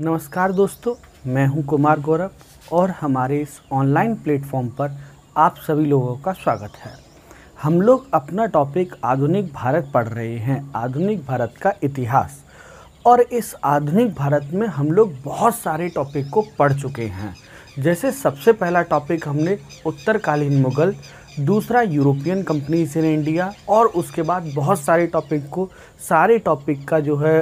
नमस्कार दोस्तों मैं हूं कुमार गौरव और हमारे इस ऑनलाइन प्लेटफॉर्म पर आप सभी लोगों का स्वागत है हम लोग अपना टॉपिक आधुनिक भारत पढ़ रहे हैं आधुनिक भारत का इतिहास और इस आधुनिक भारत में हम लोग बहुत सारे टॉपिक को पढ़ चुके हैं जैसे सबसे पहला टॉपिक हमने उत्तरकालीन मुग़ल दूसरा यूरोपियन कंपनीज इन इंडिया और उसके बाद बहुत सारे टॉपिक को सारे टॉपिक का जो है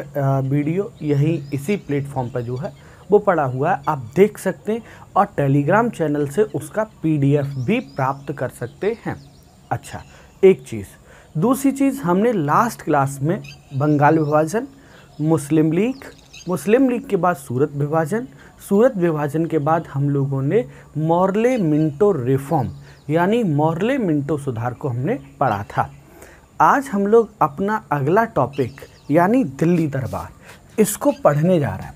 वीडियो यही इसी प्लेटफॉर्म पर जो है वो पड़ा हुआ है आप देख सकते हैं और टेलीग्राम चैनल से उसका पीडीएफ भी प्राप्त कर सकते हैं अच्छा एक चीज़ दूसरी चीज़ हमने लास्ट क्लास में बंगाल विभाजन मुस्लिम लीग मुस्लिम लीग के बाद सूरत विभाजन सूरत विभाजन के बाद हम लोगों ने मॉर्ले मिंटो रिफॉर्म यानी मॉर्ले मिंटो सुधार को हमने पढ़ा था आज हम लोग अपना अगला टॉपिक यानी दिल्ली दरबार इसको पढ़ने जा रहे हैं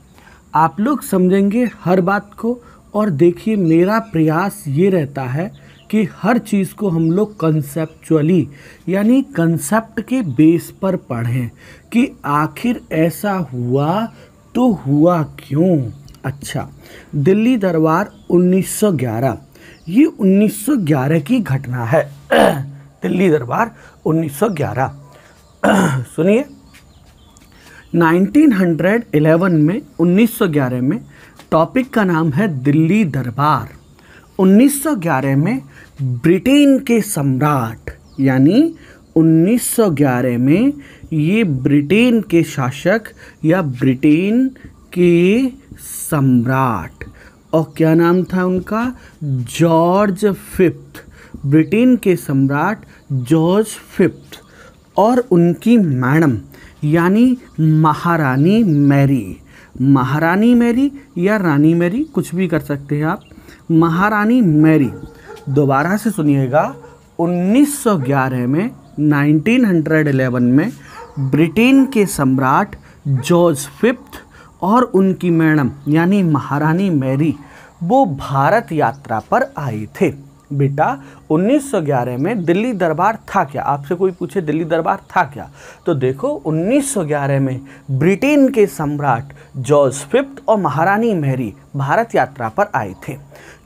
आप लोग समझेंगे हर बात को और देखिए मेरा प्रयास ये रहता है कि हर चीज़ को हम लोग कंसेप्चुअली यानी कंसेप्ट के बेस पर पढ़ें कि आखिर ऐसा हुआ तो हुआ क्यों अच्छा दिल्ली दरबार 1911 ये 1911 की घटना है दिल्ली दरबार 1911 सुनिए 1911 में 1911 में टॉपिक का नाम है दिल्ली दरबार 1911 में ब्रिटेन के सम्राट यानी 1911 में ये ब्रिटेन के शासक या ब्रिटेन के सम्राट और क्या नाम था उनका जॉर्ज फिफ्थ ब्रिटेन के सम्राट जॉर्ज फिफ्थ और उनकी मैडम यानी महारानी मैरी महारानी मैरी या रानी मैरी कुछ भी कर सकते हैं आप महारानी मैरी दोबारा से सुनिएगा 1911 में 1911 में ब्रिटेन के सम्राट जॉर्ज फिफ्थ और उनकी मैडम यानी महारानी मैरी वो भारत यात्रा पर आए थे बेटा 1911 में दिल्ली दरबार था क्या आपसे कोई पूछे दिल्ली दरबार था क्या तो देखो 1911 में ब्रिटेन के सम्राट जॉर्ज फिफ्थ और महारानी मैरी भारत यात्रा पर आए थे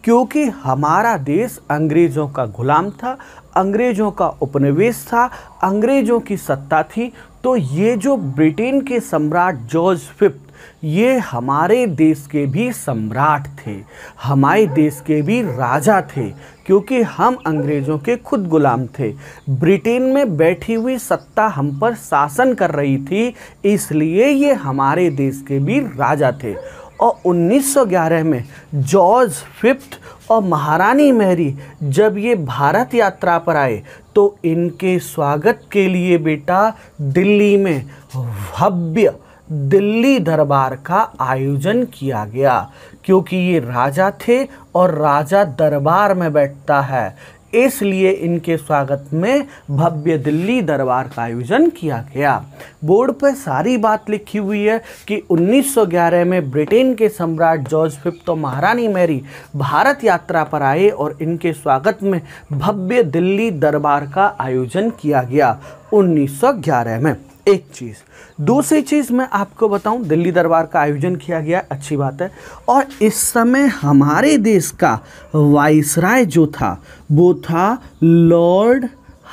क्योंकि हमारा देश अंग्रेज़ों का गुलाम था अंग्रेज़ों का उपनिवेश था अंग्रेज़ों की सत्ता थी तो ये जो ब्रिटेन के सम्राट जॉर्ज फिफ्थ ये हमारे देश के भी सम्राट थे हमारे देश के भी राजा थे क्योंकि हम अंग्रेज़ों के खुद गुलाम थे ब्रिटेन में बैठी हुई सत्ता हम पर शासन कर रही थी इसलिए ये हमारे देश के भी राजा थे और 1911 में जॉर्ज फिफ्थ और महारानी मेहरी जब ये भारत यात्रा पर आए तो इनके स्वागत के लिए बेटा दिल्ली में भव्य दिल्ली दरबार का आयोजन किया गया क्योंकि ये राजा थे और राजा दरबार में बैठता है इसलिए इनके स्वागत में भव्य दिल्ली दरबार का आयोजन किया गया बोर्ड पर सारी बात लिखी हुई है कि 1911 में ब्रिटेन के सम्राट जॉर्ज फिफ्थ और महारानी मैरी भारत यात्रा पर आए और इनके स्वागत में भव्य दिल्ली दरबार का आयोजन किया गया 1911 में एक चीज़ दूसरी चीज़ मैं आपको बताऊं दिल्ली दरबार का आयोजन किया गया अच्छी बात है और इस समय हमारे देश का वाइसराय जो था वो था Lord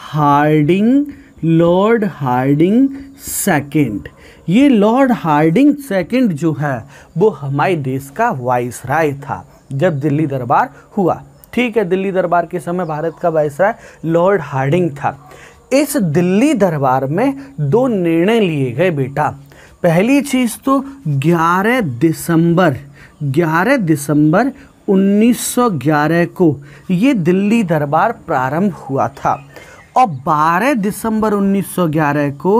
Hardinge Lord Hardinge second ये लॉर्ड हार्डिंग सेकंड जो है वो हमारे देश का वाइसराय था जब दिल्ली दरबार हुआ ठीक है दिल्ली दरबार के समय भारत का वाइसराय लॉर्ड हार्डिंग था इस दिल्ली दरबार में दो निर्णय लिए गए बेटा पहली चीज़ तो 11 दिसंबर 11 दिसंबर 1911 को ये दिल्ली दरबार प्रारंभ हुआ था और 12 दिसंबर 1911 को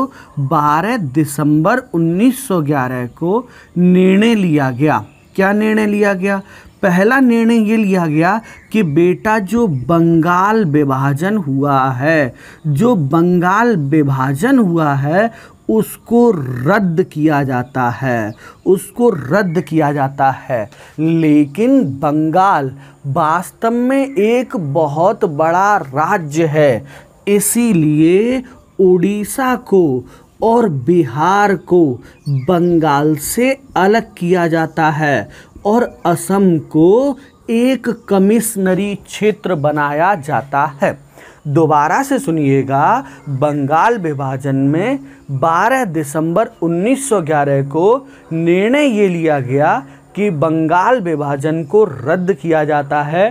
12 दिसंबर 1911 को निर्णय लिया गया क्या निर्णय लिया गया पहला निर्णय ये लिया गया कि बेटा जो बंगाल विभाजन हुआ है जो बंगाल विभाजन हुआ है उसको रद्द किया जाता है उसको रद्द किया जाता है लेकिन बंगाल वास्तव में एक बहुत बड़ा राज्य है इसीलिए उड़ीसा को और बिहार को बंगाल से अलग किया जाता है और असम को एक कमिश्नरी क्षेत्र बनाया जाता है दोबारा से सुनिएगा बंगाल विभाजन में 12 दिसंबर 1911 को निर्णय ये लिया गया कि बंगाल विभाजन को रद्द किया जाता है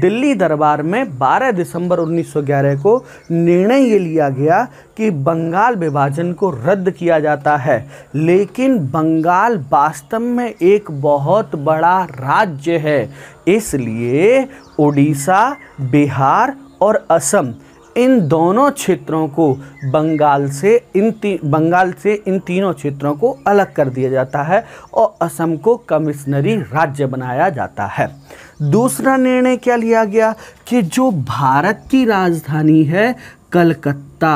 दिल्ली दरबार में 12 दिसंबर 1911 को निर्णय ये लिया गया कि बंगाल विभाजन को रद्द किया जाता है लेकिन बंगाल वास्तव में एक बहुत बड़ा राज्य है इसलिए उड़ीसा बिहार और असम इन दोनों क्षेत्रों को बंगाल से इन बंगाल से इन तीनों क्षेत्रों को अलग कर दिया जाता है और असम को कमिश्नरी राज्य बनाया जाता है दूसरा निर्णय क्या लिया गया कि जो भारत की राजधानी है कलकत्ता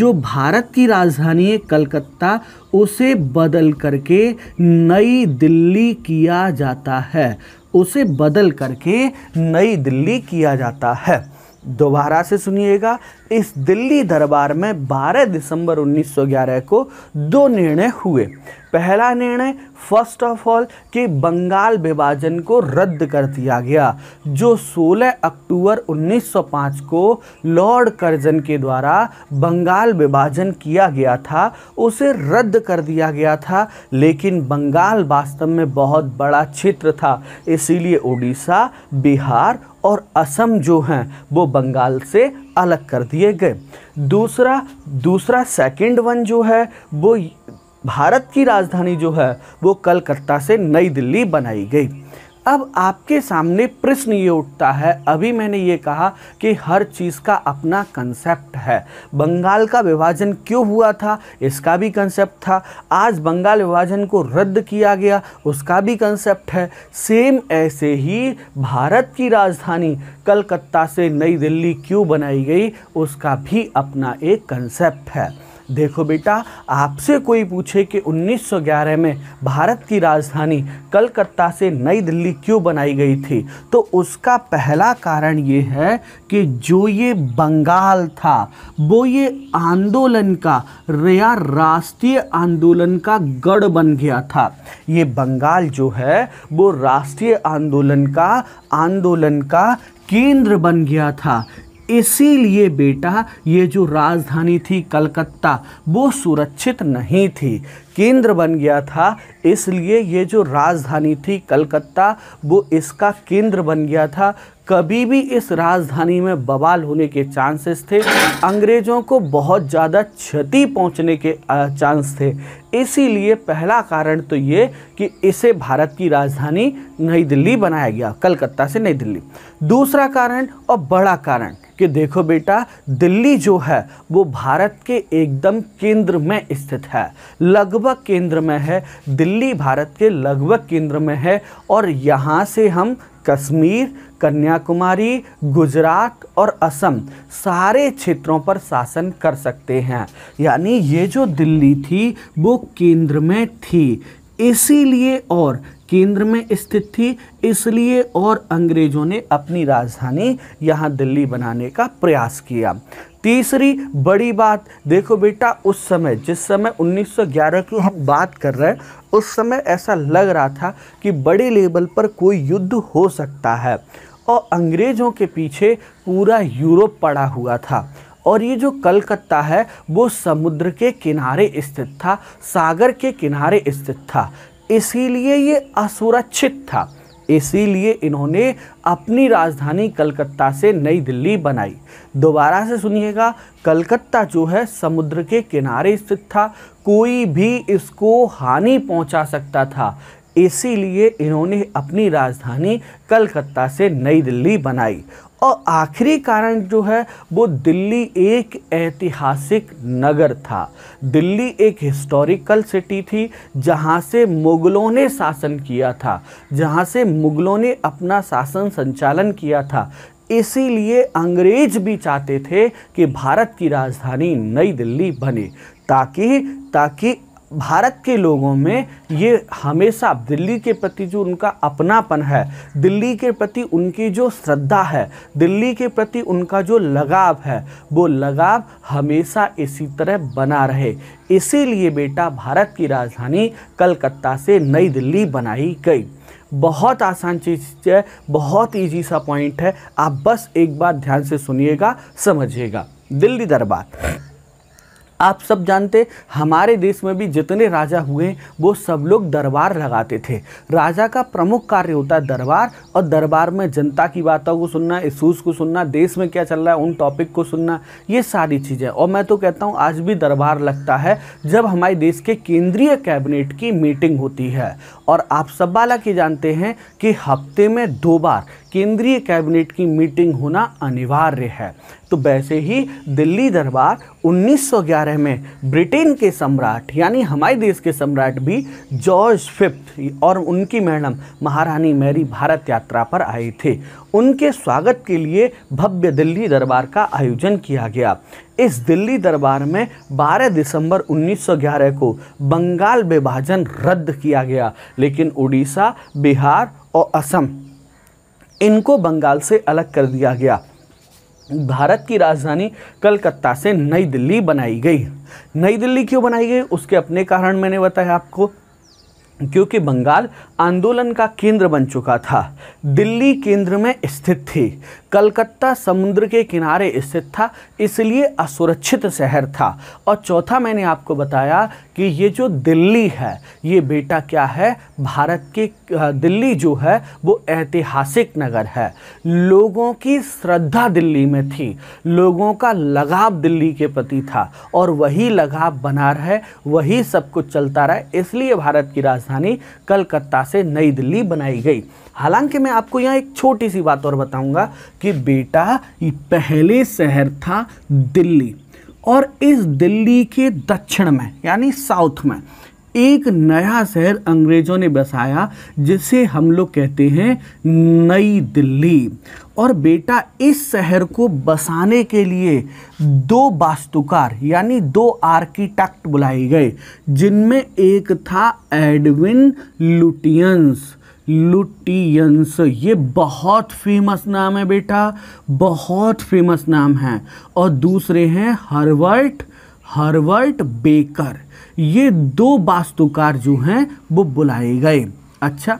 जो भारत की राजधानी है कलकत्ता उसे बदल करके नई दिल्ली किया जाता है उसे बदल करके नई दिल्ली किया जाता है दोबारा से सुनिएगा इस दिल्ली दरबार में 12 दिसंबर 1911 को दो निर्णय हुए पहला निर्णय फर्स्ट ऑफ ऑल कि बंगाल विभाजन को रद्द कर दिया गया जो 16 अक्टूबर 1905 को लॉर्ड कर्जन के द्वारा बंगाल विभाजन किया गया था उसे रद्द कर दिया गया था लेकिन बंगाल वास्तव में बहुत बड़ा क्षेत्र था इसीलिए उड़ीसा बिहार और असम जो हैं वो बंगाल से अलग कर दिए गए दूसरा दूसरा सेकंड वन जो है वो भारत की राजधानी जो है वो कलकत्ता से नई दिल्ली बनाई गई अब आपके सामने प्रश्न ये उठता है अभी मैंने ये कहा कि हर चीज़ का अपना कंसेप्ट है बंगाल का विभाजन क्यों हुआ था इसका भी कंसेप्ट था आज बंगाल विभाजन को रद्द किया गया उसका भी कंसेप्ट है सेम ऐसे ही भारत की राजधानी कलकत्ता से नई दिल्ली क्यों बनाई गई उसका भी अपना एक कंसेप्ट है देखो बेटा आपसे कोई पूछे कि 1911 में भारत की राजधानी कलकत्ता से नई दिल्ली क्यों बनाई गई थी तो उसका पहला कारण ये है कि जो ये बंगाल था वो ये आंदोलन का रया राष्ट्रीय आंदोलन का गढ़ बन गया था ये बंगाल जो है वो राष्ट्रीय आंदोलन का आंदोलन का केंद्र बन गया था इसीलिए बेटा ये जो राजधानी थी कलकत्ता वो सुरक्षित नहीं थी केंद्र बन गया था इसलिए ये जो राजधानी थी कलकत्ता वो इसका केंद्र बन गया था कभी भी इस राजधानी में बवाल होने के चांसेस थे अंग्रेज़ों को बहुत ज़्यादा क्षति पहुंचने के चांस थे इसीलिए पहला कारण तो ये कि इसे भारत की राजधानी नई दिल्ली बनाया गया कलकत्ता से नई दिल्ली दूसरा कारण और बड़ा कारण कि देखो बेटा दिल्ली जो है वो भारत के एकदम केंद्र में स्थित है लगभग केंद्र में है दिल्ली भारत के लगभग केंद्र में है और यहाँ से हम कश्मीर कन्याकुमारी गुजरात और असम सारे क्षेत्रों पर शासन कर सकते हैं यानी ये जो दिल्ली थी वो केंद्र में थी इसीलिए और केंद्र में स्थित थी इसलिए और अंग्रेजों ने अपनी राजधानी यहाँ दिल्ली बनाने का प्रयास किया तीसरी बड़ी बात देखो बेटा उस समय जिस समय 1911 की हम बात कर रहे हैं उस समय ऐसा लग रहा था कि बड़े लेवल पर कोई युद्ध हो सकता है और अंग्रेज़ों के पीछे पूरा यूरोप पड़ा हुआ था और ये जो कलकत्ता है वो समुद्र के किनारे स्थित था सागर के किनारे स्थित था इसीलिए ये असुरक्षित था इसीलिए इन्होंने अपनी राजधानी कलकत्ता से नई दिल्ली बनाई दोबारा से सुनिएगा कलकत्ता जो है समुद्र के किनारे स्थित था कोई भी इसको हानि पहुंचा सकता था इसीलिए इन्होंने अपनी राजधानी कलकत्ता से नई दिल्ली बनाई और आखिरी कारण जो है वो दिल्ली एक ऐतिहासिक नगर था दिल्ली एक हिस्टोरिकल सिटी थी जहाँ से मुग़लों ने शासन किया था जहाँ से मुग़लों ने अपना शासन संचालन किया था इसीलिए अंग्रेज भी चाहते थे कि भारत की राजधानी नई दिल्ली बने ताकि ताकि भारत के लोगों में ये हमेशा दिल्ली के प्रति जो उनका अपनापन है दिल्ली के प्रति उनकी जो श्रद्धा है दिल्ली के प्रति उनका जो लगाव है वो लगाव हमेशा इसी तरह बना रहे इसीलिए बेटा भारत की राजधानी कलकत्ता से नई दिल्ली बनाई गई बहुत आसान चीज़ है बहुत ईजी सा पॉइंट है आप बस एक बार ध्यान से सुनिएगा समझिएगा दिल्ली दरबार आप सब जानते हमारे देश में भी जितने राजा हुए वो सब लोग दरबार लगाते थे राजा का प्रमुख कार्य होता है दरबार और दरबार में जनता की बातों को सुनना इशूज़ को सुनना देश में क्या चल रहा है उन टॉपिक को सुनना ये सारी चीज़ें और मैं तो कहता हूँ आज भी दरबार लगता है जब हमारे देश के केंद्रीय कैबिनेट की मीटिंग होती है और आप सब बाला की जानते हैं कि हफ्ते में दो बार केंद्रीय कैबिनेट की मीटिंग होना अनिवार्य है तो वैसे ही दिल्ली दरबार 1911 में ब्रिटेन के सम्राट यानी हमारे देश के सम्राट भी जॉर्ज फिफ्थ और उनकी मैडम महारानी मैरी भारत यात्रा पर आए थे उनके स्वागत के लिए भव्य दिल्ली दरबार का आयोजन किया गया इस दिल्ली दरबार में 12 दिसंबर 1911 को बंगाल विभाजन रद्द किया गया लेकिन उड़ीसा बिहार और असम इनको बंगाल से अलग कर दिया गया भारत की राजधानी कलकत्ता से नई दिल्ली बनाई गई नई दिल्ली क्यों बनाई गई उसके अपने कारण मैंने बताया आपको क्योंकि बंगाल आंदोलन का केंद्र बन चुका था दिल्ली केंद्र में स्थित थी कलकत्ता समुद्र के किनारे स्थित था इसलिए असुरक्षित शहर था और चौथा मैंने आपको बताया कि ये जो दिल्ली है ये बेटा क्या है भारत के दिल्ली जो है वो ऐतिहासिक नगर है लोगों की श्रद्धा दिल्ली में थी लोगों का लगाव दिल्ली के प्रति था और वही लगाव बना रहे वही सब कुछ चलता रहा इसलिए भारत की राजधानी राजधानी कलकत्ता से नई दिल्ली बनाई गई हालांकि मैं आपको यहाँ एक छोटी सी बात और बताऊंगा कि बेटा ये पहले शहर था दिल्ली और इस दिल्ली के दक्षिण में यानी साउथ में एक नया शहर अंग्रेजों ने बसाया जिसे हम लोग कहते हैं नई दिल्ली और बेटा इस शहर को बसाने के लिए दो वास्तुकार यानी दो आर्किटेक्ट बुलाए गए जिनमें एक था एडविन लुटियंस लुटियंस ये बहुत फेमस नाम है बेटा बहुत फेमस नाम है और दूसरे हैं हर्बर्ट हर्बर्ट बेकर ये दो वास्तुकार जो हैं वो बुलाए गए अच्छा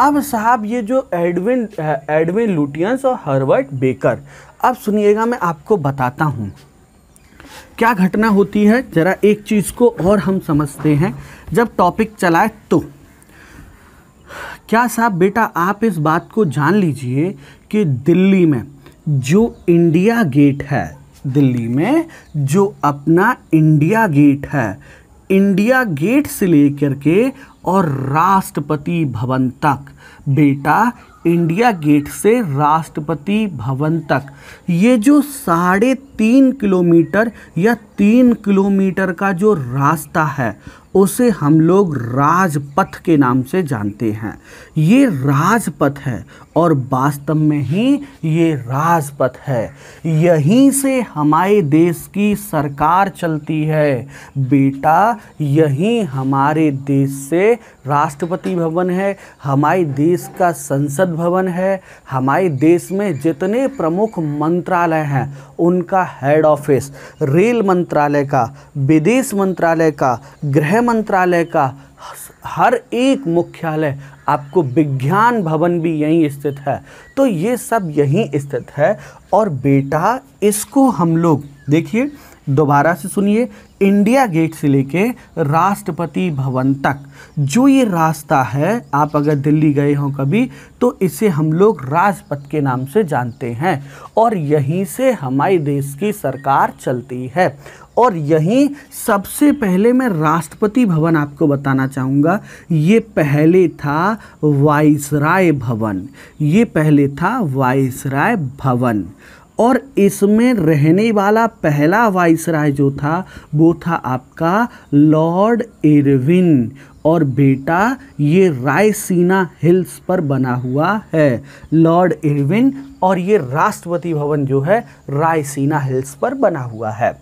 अब साहब ये जो एडविन एडविन लुटियंस और हर्बर्ट बेकर अब सुनिएगा मैं आपको बताता हूँ क्या घटना होती है ज़रा एक चीज़ को और हम समझते हैं जब टॉपिक चलाए तो क्या साहब बेटा आप इस बात को जान लीजिए कि दिल्ली में जो इंडिया गेट है दिल्ली में जो अपना इंडिया गेट है इंडिया गेट से लेकर के और राष्ट्रपति भवन तक बेटा इंडिया गेट से राष्ट्रपति भवन तक ये जो साढ़े तीन किलोमीटर या तीन किलोमीटर का जो रास्ता है उसे हम लोग राजपथ के नाम से जानते हैं ये राजपथ है और वास्तव में ही ये राजपथ है यहीं से हमारे देश की सरकार चलती है बेटा यहीं हमारे देश से राष्ट्रपति भवन है हमारे देश का संसद भवन है हमारे देश में जितने प्रमुख मंत्रालय हैं उनका हेड ऑफिस रेल मंत्रालय मंत्रालय का विदेश मंत्रालय का गृह मंत्रालय का हर एक मुख्यालय आपको विज्ञान भवन भी यहीं स्थित है तो ये सब यहीं स्थित है और बेटा इसको हम लोग देखिए दोबारा से सुनिए इंडिया गेट से लेके राष्ट्रपति भवन तक जो ये रास्ता है आप अगर दिल्ली गए हों कभी तो इसे हम लोग राजपथ के नाम से जानते हैं और यहीं से हमारे देश की सरकार चलती है और यहीं सबसे पहले मैं राष्ट्रपति भवन आपको बताना चाहूँगा ये पहले था वाइसराय भवन ये पहले था वाइसराय भवन और इसमें रहने वाला पहला वाइसराय जो था वो था आपका लॉर्ड इरविन और बेटा ये रायसीना हिल्स पर बना हुआ है लॉर्ड इरविन और ये राष्ट्रपति भवन जो है रायसीना हिल्स पर बना हुआ है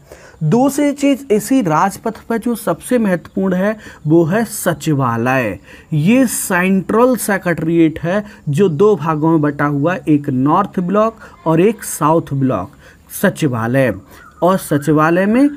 दूसरी चीज़ इसी राजपथ पर जो सबसे महत्वपूर्ण है वो है सचिवालय ये सेंट्रल सेक्रेटरीट है जो दो भागों में बटा हुआ एक नॉर्थ ब्लॉक और एक साउथ ब्लॉक सचिवालय और सचिवालय में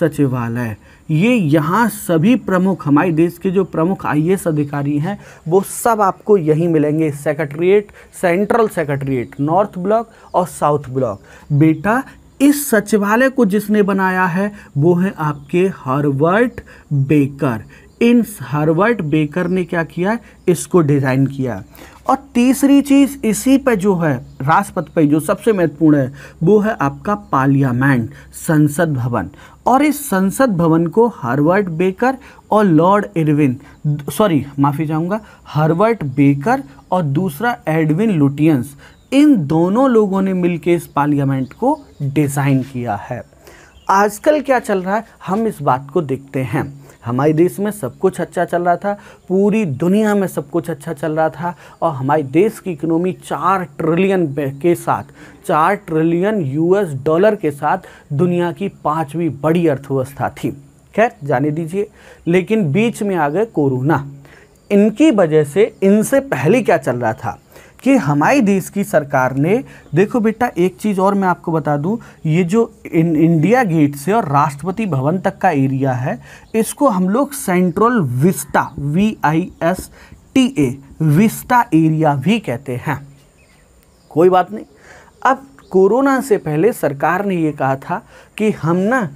सचिवालय ये यहाँ सभी प्रमुख हमारे देश के जो प्रमुख आई अधिकारी हैं वो सब आपको यहीं मिलेंगे secretariat central secretariat North Block और साउथ ब्लॉक बेटा इस सचिवालय को जिसने बनाया है वो है आपके हार्वर्ट बेकर इन हार्वर्ट बेकर ने क्या किया इसको डिज़ाइन किया और तीसरी चीज़ इसी पे जो है राजपथ पे जो सबसे महत्वपूर्ण है वो है आपका पार्लियामेंट संसद भवन और इस संसद भवन को हार्वर्ट बेकर और लॉर्ड इरविन सॉरी माफ़ी चाहूंगा हार्वर्ट बेकर और दूसरा एडविन लुटियंस इन दोनों लोगों ने मिलकर इस पार्लियामेंट को डिज़ाइन किया है आजकल क्या चल रहा है हम इस बात को देखते हैं हमारे देश में सब कुछ अच्छा चल रहा था पूरी दुनिया में सब कुछ अच्छा चल रहा था और हमारे देश की इकोनॉमी चार ट्रिलियन के साथ चार ट्रिलियन यूएस डॉलर के साथ दुनिया की पांचवी बड़ी अर्थव्यवस्था थी खैर जाने दीजिए लेकिन बीच में आ गए कोरोना इनकी वजह से इनसे पहले क्या चल रहा था कि हमारे देश की सरकार ने देखो बेटा एक चीज़ और मैं आपको बता दूं ये जो इन इंडिया गेट से और राष्ट्रपति भवन तक का एरिया है इसको हम लोग central vista V I S T A vista area भी कहते हैं कोई बात नहीं अब कोरोना से पहले सरकार ने ये कहा था कि हम ना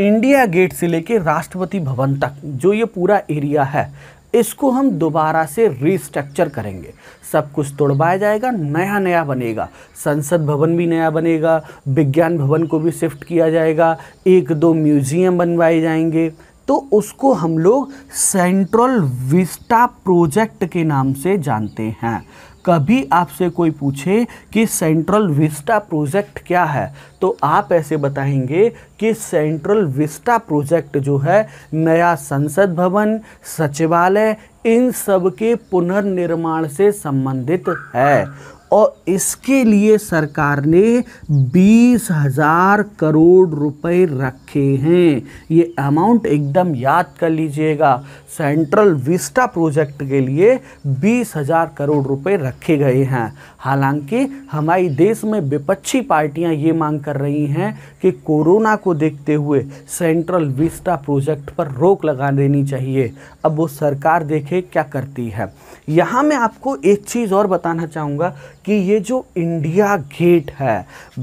इंडिया गेट से लेकर राष्ट्रपति भवन तक जो ये पूरा एरिया है इसको हम दोबारा से रिस्ट्रक्चर करेंगे सब कुछ तोड़वाया जाएगा नया नया बनेगा संसद भवन भी नया बनेगा विज्ञान भवन को भी शिफ्ट किया जाएगा एक दो म्यूज़ियम बनवाए जाएंगे तो उसको हम लोग सेंट्रल विस्टा प्रोजेक्ट के नाम से जानते हैं कभी आपसे कोई पूछे कि सेंट्रल विस्टा प्रोजेक्ट क्या है तो आप ऐसे बताएंगे कि सेंट्रल विस्टा प्रोजेक्ट जो है नया संसद भवन सचिवालय इन सब के पुनर्निर्माण से संबंधित है और इसके लिए सरकार ने बीस हज़ार करोड़ रुपए रखे हैं ये अमाउंट एकदम याद कर लीजिएगा सेंट्रल विस्टा प्रोजेक्ट के लिए बीस हज़ार करोड़ रुपए रखे गए हैं हालांकि हमारे देश में विपक्षी पार्टियां ये मांग कर रही हैं कि कोरोना को देखते हुए सेंट्रल विस्टा प्रोजेक्ट पर रोक लगा देनी चाहिए अब वो सरकार देखे क्या करती है यहाँ मैं आपको एक चीज़ और बताना चाहूँगा कि ये जो इंडिया गेट है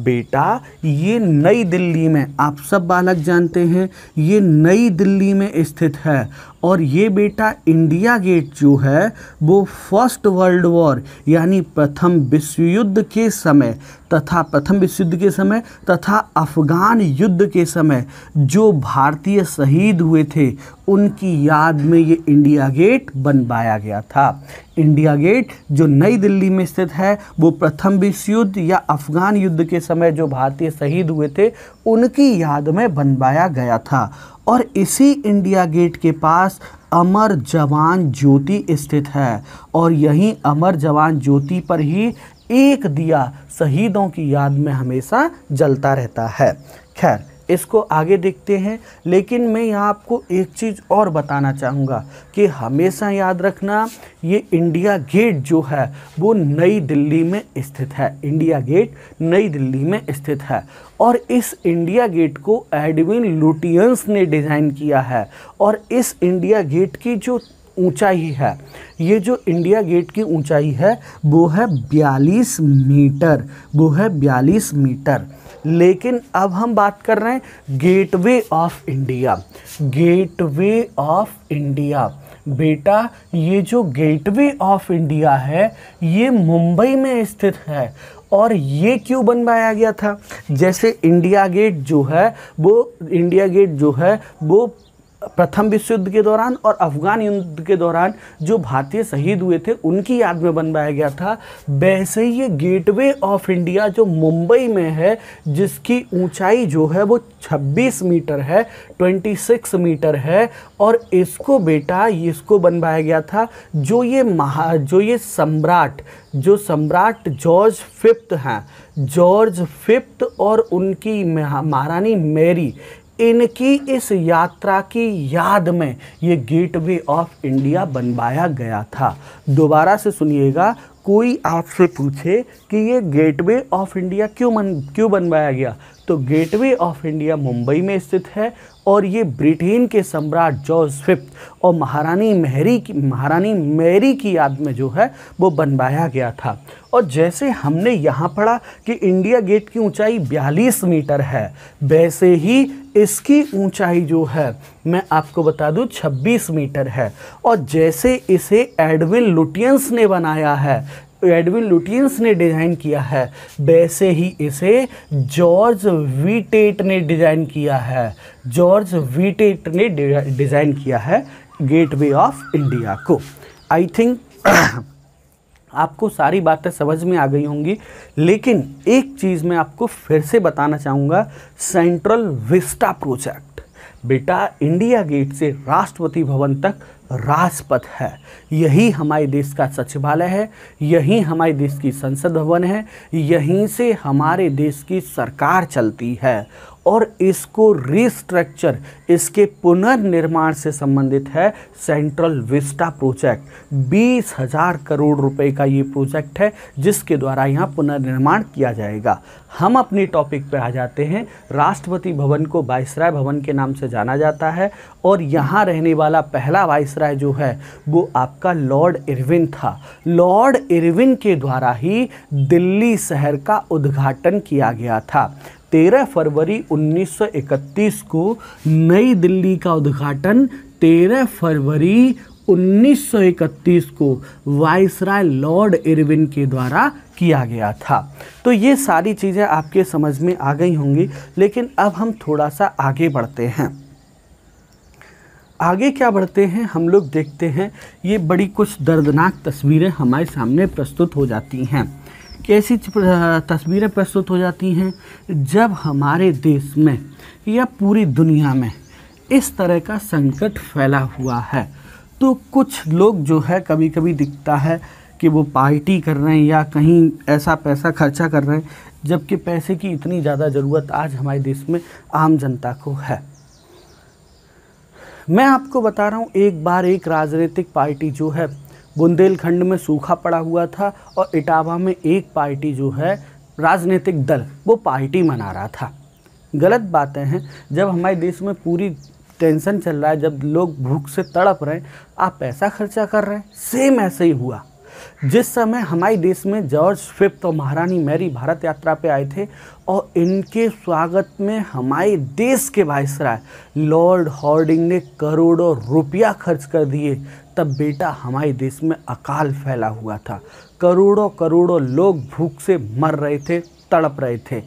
बेटा ये नई दिल्ली में आप सब बालक जानते हैं ये नई दिल्ली में स्थित है और ये बेटा इंडिया गेट जो है वो फर्स्ट वर्ल्ड वॉर यानी प्रथम विश्व युद्ध के समय तथा प्रथम विश्व युद्ध के समय तथा अफगान युद्ध के समय जो भारतीय शहीद हुए थे उनकी याद में ये इंडिया गेट बनवाया गया था इंडिया गेट जो नई दिल्ली में स्थित है वो प्रथम विश्व युद्ध या अफगान युद्ध के समय जो भारतीय शहीद हुए थे उनकी याद में बनवाया गया था और इसी इंडिया गेट के पास अमर जवान ज्योति स्थित है और यहीं अमर जवान ज्योति पर ही एक दिया शहीदों की याद में हमेशा जलता रहता है खैर इसको आगे देखते हैं लेकिन मैं यहाँ आपको एक चीज़ और बताना चाहूँगा कि हमेशा याद रखना ये इंडिया गेट जो है वो नई दिल्ली में स्थित है इंडिया गेट नई दिल्ली में स्थित है और इस इंडिया गेट को एडविन लुटियंस ने डिज़ाइन किया है और इस इंडिया गेट की जो ऊंचाई है ये जो इंडिया गेट की ऊंचाई है वो है बयालीस मीटर वो है बयालीस मीटर लेकिन अब हम बात कर रहे हैं gateway of India gateway of India बेटा ये जो गेटवे ऑफ इंडिया है ये मुंबई में स्थित है और ये क्यों बनवाया गया था जैसे इंडिया गेट जो है वो इंडिया गेट जो है वो प्रथम विश्व युद्ध के दौरान और अफगान युद्ध के दौरान जो भारतीय शहीद हुए थे उनकी याद में बनवाया गया था वैसे ही ये गेटवे ऑफ इंडिया जो मुंबई में है जिसकी ऊंचाई जो है वो 26 मीटर है 26 मीटर है और इसको बेटा इसको बनवाया गया था जो ये महा जो ये सम्राट जो सम्राट जॉर्ज फिफ्थ हैं जॉर्ज फिफ्थ और उनकी महारानी मेरी इनकी इस यात्रा की याद में ये गेटवे ऑफ इंडिया बनवाया गया था दोबारा से सुनिएगा कोई आपसे पूछे कि ये गेटवे ऑफ इंडिया क्यों बन क्यों बनवाया गया तो गेटवे ऑफ इंडिया मुंबई में स्थित है और ये ब्रिटेन के सम्राट जॉर्ज फिफ्थ और महारानी मेहरी की महारानी मेरी की याद में जो है वो बनवाया गया था और जैसे हमने यहाँ पढ़ा कि इंडिया गेट की ऊंचाई 42 मीटर है वैसे ही इसकी ऊंचाई जो है मैं आपको बता दूँ 26 मीटर है और जैसे इसे एडविन लुटियंस ने बनाया है एडविन लुटियंस ने डिज़ाइन किया है वैसे ही इसे जॉर्ज वीटेट ने डिज़ाइन किया है जॉर्ज वीटेट ने डिज़ाइन किया है गेटवे ऑफ इंडिया को आई थिंक आपको सारी बातें समझ में आ गई होंगी लेकिन एक चीज़ मैं आपको फिर से बताना चाहूँगा सेंट्रल विस्टा प्रोजेक्ट बेटा इंडिया गेट से राष्ट्रपति भवन तक राजपथ है यही हमारे देश का सचिवालय है यही हमारे देश की संसद भवन है यहीं से हमारे देश की सरकार चलती है और इसको रीस्ट्रक्चर इसके पुनर्निर्माण से संबंधित है सेंट्रल विस्टा प्रोजेक्ट बीस हजार करोड़ रुपए का ये प्रोजेक्ट है जिसके द्वारा यहाँ पुनर्निर्माण किया जाएगा हम अपने टॉपिक पे आ जाते हैं राष्ट्रपति भवन को वायसराय भवन के नाम से जाना जाता है और यहाँ रहने वाला पहला वायसराय जो है वो आपका लॉर्ड इरविन था लॉर्ड इरविन के द्वारा ही दिल्ली शहर का उद्घाटन किया गया था 13 फरवरी 1931 को नई दिल्ली का उद्घाटन 13 फरवरी 1931 को वाइसराय लॉर्ड इरविन के द्वारा किया गया था तो ये सारी चीज़ें आपके समझ में आ गई होंगी लेकिन अब हम थोड़ा सा आगे बढ़ते हैं आगे क्या बढ़ते हैं हम लोग देखते हैं ये बड़ी कुछ दर्दनाक तस्वीरें हमारे सामने प्रस्तुत हो जाती हैं कैसी तस्वीरें प्रस्तुत हो जाती हैं जब हमारे देश में या पूरी दुनिया में इस तरह का संकट फैला हुआ है तो कुछ लोग जो है कभी कभी दिखता है कि वो पार्टी कर रहे हैं या कहीं ऐसा पैसा खर्चा कर रहे हैं जबकि पैसे की इतनी ज़्यादा ज़रूरत आज हमारे देश में आम जनता को है मैं आपको बता रहा हूँ एक बार एक राजनीतिक पार्टी जो है बुंदेलखंड में सूखा पड़ा हुआ था और इटावा में एक पार्टी जो है राजनीतिक दल वो पार्टी मना रहा था गलत बातें हैं जब हमारे देश में पूरी टेंशन चल रहा है जब लोग भूख से तड़प रहे हैं आप पैसा खर्चा कर रहे हैं सेम ऐसे ही हुआ जिस समय हमारे देश में जॉर्ज फिफ्थ और महारानी मैरी भारत यात्रा पे आए थे और इनके स्वागत में हमारे देश के वायसराय लॉर्ड हॉर्डिंग ने करोड़ों रुपया खर्च कर दिए तब बेटा हमारे देश में अकाल फैला हुआ था करोड़ों करोड़ों लोग भूख से मर रहे थे तड़प रहे थे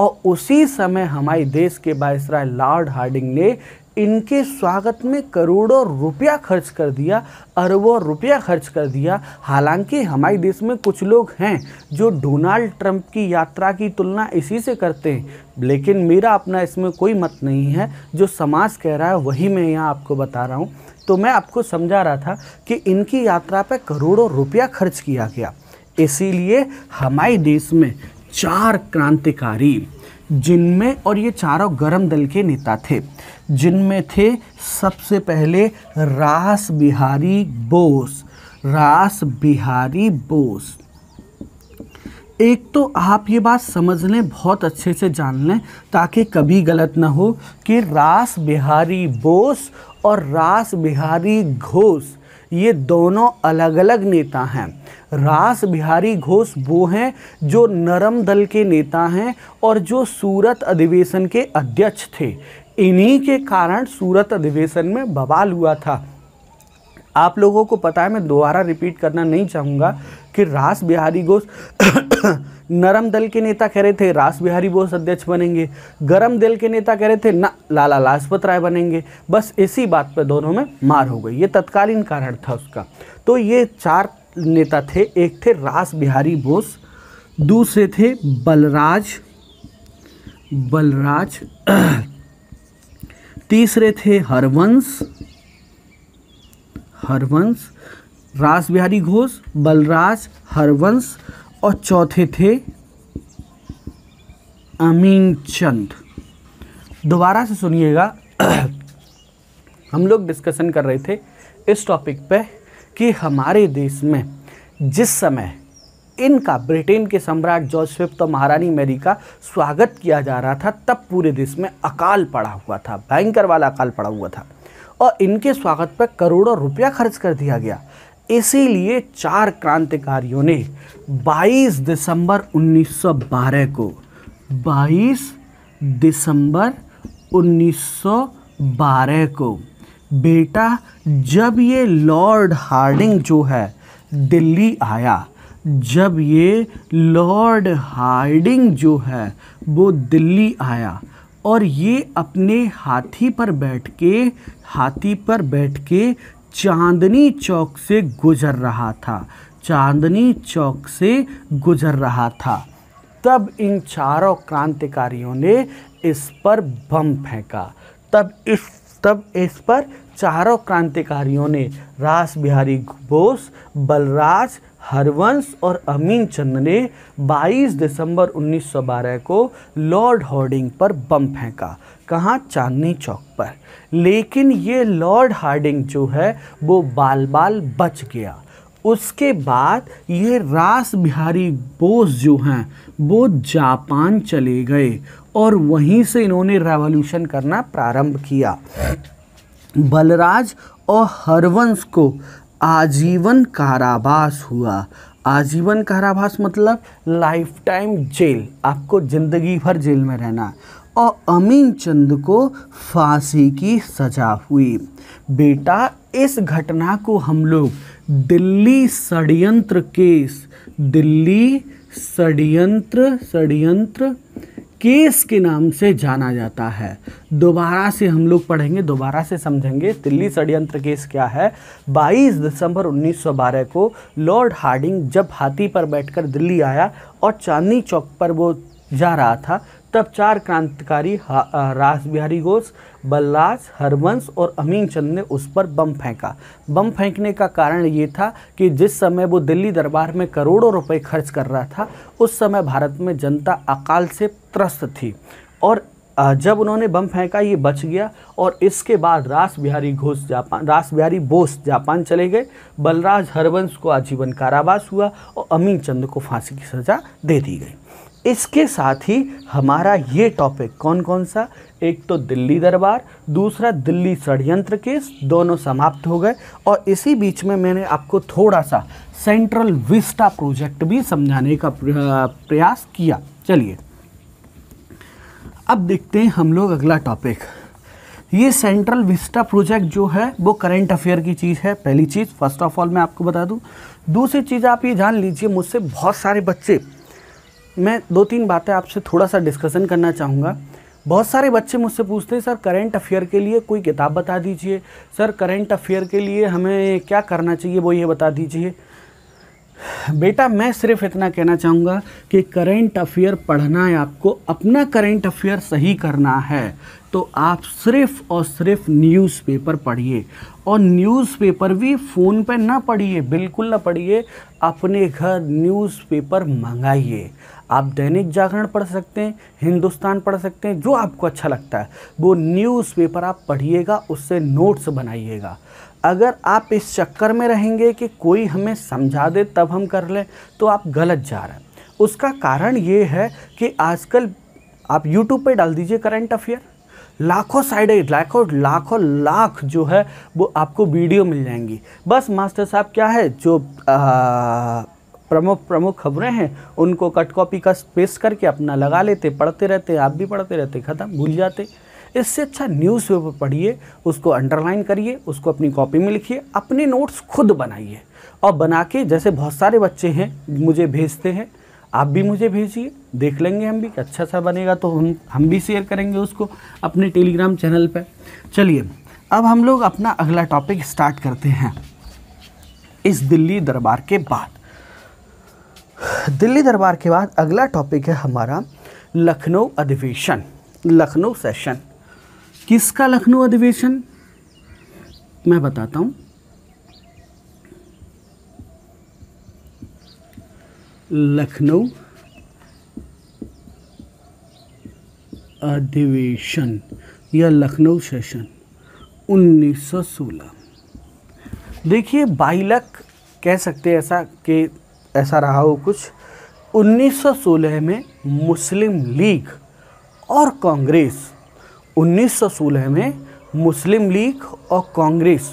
और उसी समय हमारे देश के बायसराय लॉर्ड हार्डिंग ने इनके स्वागत में करोड़ों रुपया खर्च कर दिया अरबों रुपया खर्च कर दिया हालांकि हमारे देश में कुछ लोग हैं जो डोनाल्ड ट्रंप की यात्रा की तुलना इसी से करते हैं लेकिन मेरा अपना इसमें कोई मत नहीं है जो समाज कह रहा है वही मैं यहाँ आपको बता रहा हूँ तो मैं आपको समझा रहा था कि इनकी यात्रा पर करोड़ों रुपया खर्च किया गया इसीलिए हमारे देश में चार क्रांतिकारी जिनमें और ये चारों गरम दल के नेता थे जिनमें थे सबसे पहले रास बिहारी बोस रास बिहारी बोस एक तो आप ये बात समझ लें बहुत अच्छे से जान लें ताकि कभी गलत ना हो कि रास बिहारी बोस और रास बिहारी घोष ये दोनों अलग अलग नेता हैं रास बिहारी घोष वो हैं जो नरम दल के नेता हैं और जो सूरत अधिवेशन के अध्यक्ष थे इन्हीं के कारण सूरत अधिवेशन में बवाल हुआ था आप लोगों को पता है मैं दोबारा रिपीट करना नहीं चाहूँगा कि रास बिहारी घोष नरम दल के नेता कह रहे थे रास बिहारी बोस अध्यक्ष बनेंगे गरम दल के नेता कह रहे थे ना लाला लाजपत राय बनेंगे बस इसी बात पर दोनों में मार हो गई ये तत्कालीन कारण था उसका तो ये चार नेता थे एक थे रास बिहारी बोस दूसरे थे बलराज बलराज तीसरे थे हरवंश हरवंश रास बिहारी घोष बलराज हरवंश और चौथे थे अमीन चंद दोबारा से सुनिएगा हम लोग डिस्कशन कर रहे थे इस टॉपिक पे कि हमारे देश में जिस समय इनका ब्रिटेन के सम्राट जॉर्ज फिफ्थ और महारानी मैरी का स्वागत किया जा रहा था तब पूरे देश में अकाल पड़ा हुआ था भयंकर वाला अकाल पड़ा हुआ था और इनके स्वागत पर करोड़ों रुपया खर्च कर दिया गया इसीलिए चार क्रांतिकारियों ने 22 दिसंबर 1912 को 22 दिसंबर 1912 को बेटा जब ये लॉर्ड हार्डिंग जो है दिल्ली आया जब ये लॉर्ड हार्डिंग जो है वो दिल्ली आया और ये अपने हाथी पर बैठ के हाथी पर बैठ के चांदनी चौक से गुजर रहा था चांदनी चौक से गुजर रहा था तब इन चारों क्रांतिकारियों ने इस पर बम फेंका तब इस तब इस पर चारों क्रांतिकारियों ने रास बिहारी बोस बलराज हरवंश और अमीन चंद ने 22 दिसंबर 1912 को लॉर्ड हॉर्डिंग पर बम फेंका कहाँ चांदनी चौक पर लेकिन ये लॉर्ड हार्डिंग जो है वो बाल बाल बच गया उसके बाद ये रास बिहारी बोस जो हैं वो जापान चले गए और वहीं से इन्होंने रेवोल्यूशन करना प्रारंभ किया बलराज और हरवंश को आजीवन कारावास हुआ आजीवन कारावास मतलब लाइफ टाइम जेल आपको ज़िंदगी भर जेल में रहना और अमीन चंद को फांसी की सजा हुई बेटा इस घटना को हम लोग दिल्ली षडयंत्र केस दिल्ली षडयंत्र षडयंत्र केस के नाम से जाना जाता है दोबारा से हम लोग पढ़ेंगे दोबारा से समझेंगे दिल्ली षडयंत्र केस क्या है 22 दिसंबर 1912 को लॉर्ड हार्डिंग जब हाथी पर बैठकर दिल्ली आया और चांदनी चौक पर वो जा रहा था तब चार क्रांतिकारी रास बिहारी घोष बल्लास हरवंश और अमीन चंद ने उस पर बम फेंका बम फेंकने का कारण ये था कि जिस समय वो दिल्ली दरबार में करोड़ों रुपए खर्च कर रहा था उस समय भारत में जनता अकाल से त्रस्त थी और जब उन्होंने बम फेंका ये बच गया और इसके बाद रास बिहारी घोष जापान रास बिहारी बोस जापान चले गए बलराज हरवंश को आजीवन कारावास हुआ और अमीन चंद को फांसी की सज़ा दे दी गई इसके साथ ही हमारा ये टॉपिक कौन कौन सा एक तो दिल्ली दरबार दूसरा दिल्ली षडयंत्र केस दोनों समाप्त हो गए और इसी बीच में मैंने आपको थोड़ा सा सेंट्रल विस्टा प्रोजेक्ट भी समझाने का प्रयास किया चलिए अब देखते हैं हम लोग अगला टॉपिक ये सेंट्रल विस्टा प्रोजेक्ट जो है वो करंट अफेयर की चीज़ है पहली चीज़ फर्स्ट ऑफ ऑल मैं आपको बता दूं दूसरी चीज़ आप ये जान लीजिए मुझसे बहुत सारे बच्चे मैं दो तीन बातें आपसे थोड़ा सा डिस्कशन करना चाहूँगा बहुत सारे बच्चे मुझसे पूछते हैं सर करेंट अफेयर के लिए कोई किताब बता दीजिए सर करेंट अफेयर के लिए हमें क्या करना चाहिए वो ये बता दीजिए बेटा मैं सिर्फ इतना कहना चाहूँगा कि करेंट अफेयर पढ़ना है आपको अपना करेंट अफेयर सही करना है तो आप सिर्फ और सिर्फ न्यूज़पेपर पढ़िए और न्यूज़पेपर भी फ़ोन पे ना पढ़िए बिल्कुल ना पढ़िए अपने घर न्यूज़पेपर मंगाइए आप दैनिक जागरण पढ़ सकते हैं हिंदुस्तान पढ़ सकते हैं जो आपको अच्छा लगता है वो न्यूज़पेपर आप पढ़िएगा उससे नोट्स बनाइएगा अगर आप इस चक्कर में रहेंगे कि कोई हमें समझा दे तब हम कर लें तो आप गलत जा रहे हैं उसका कारण ये है कि आजकल आप यूट्यूब पे डाल दीजिए करंट अफेयर लाखों साइड लाखों लाखों लाख जो है वो आपको वीडियो मिल जाएंगी बस मास्टर साहब क्या है जो आ, प्रमुख प्रमुख खबरें हैं उनको कट कॉपी का स्पेस करके अपना लगा लेते पढ़ते रहते आप भी पढ़ते रहते ख़त्म भूल जाते इससे अच्छा न्यूज़ पेपर पढ़िए उसको अंडरलाइन करिए उसको अपनी कॉपी में लिखिए अपने नोट्स खुद बनाइए और बना के जैसे बहुत सारे बच्चे हैं मुझे भेजते हैं आप भी मुझे भेजिए देख लेंगे हम भी अच्छा सा बनेगा तो हम हम भी शेयर करेंगे उसको अपने टेलीग्राम चैनल पर चलिए अब हम लोग अपना अगला टॉपिक स्टार्ट करते हैं इस दिल्ली दरबार के बाद दिल्ली दरबार के बाद अगला टॉपिक है हमारा लखनऊ अधिवेशन लखनऊ सेशन किसका लखनऊ अधिवेशन मैं बताता हूं लखनऊ अधिवेशन या लखनऊ सेशन 1916 देखिए बाइलक कह सकते हैं ऐसा कि ऐसा रहा हो कुछ 1916 में मुस्लिम लीग और कांग्रेस 1916 में मुस्लिम लीग और कांग्रेस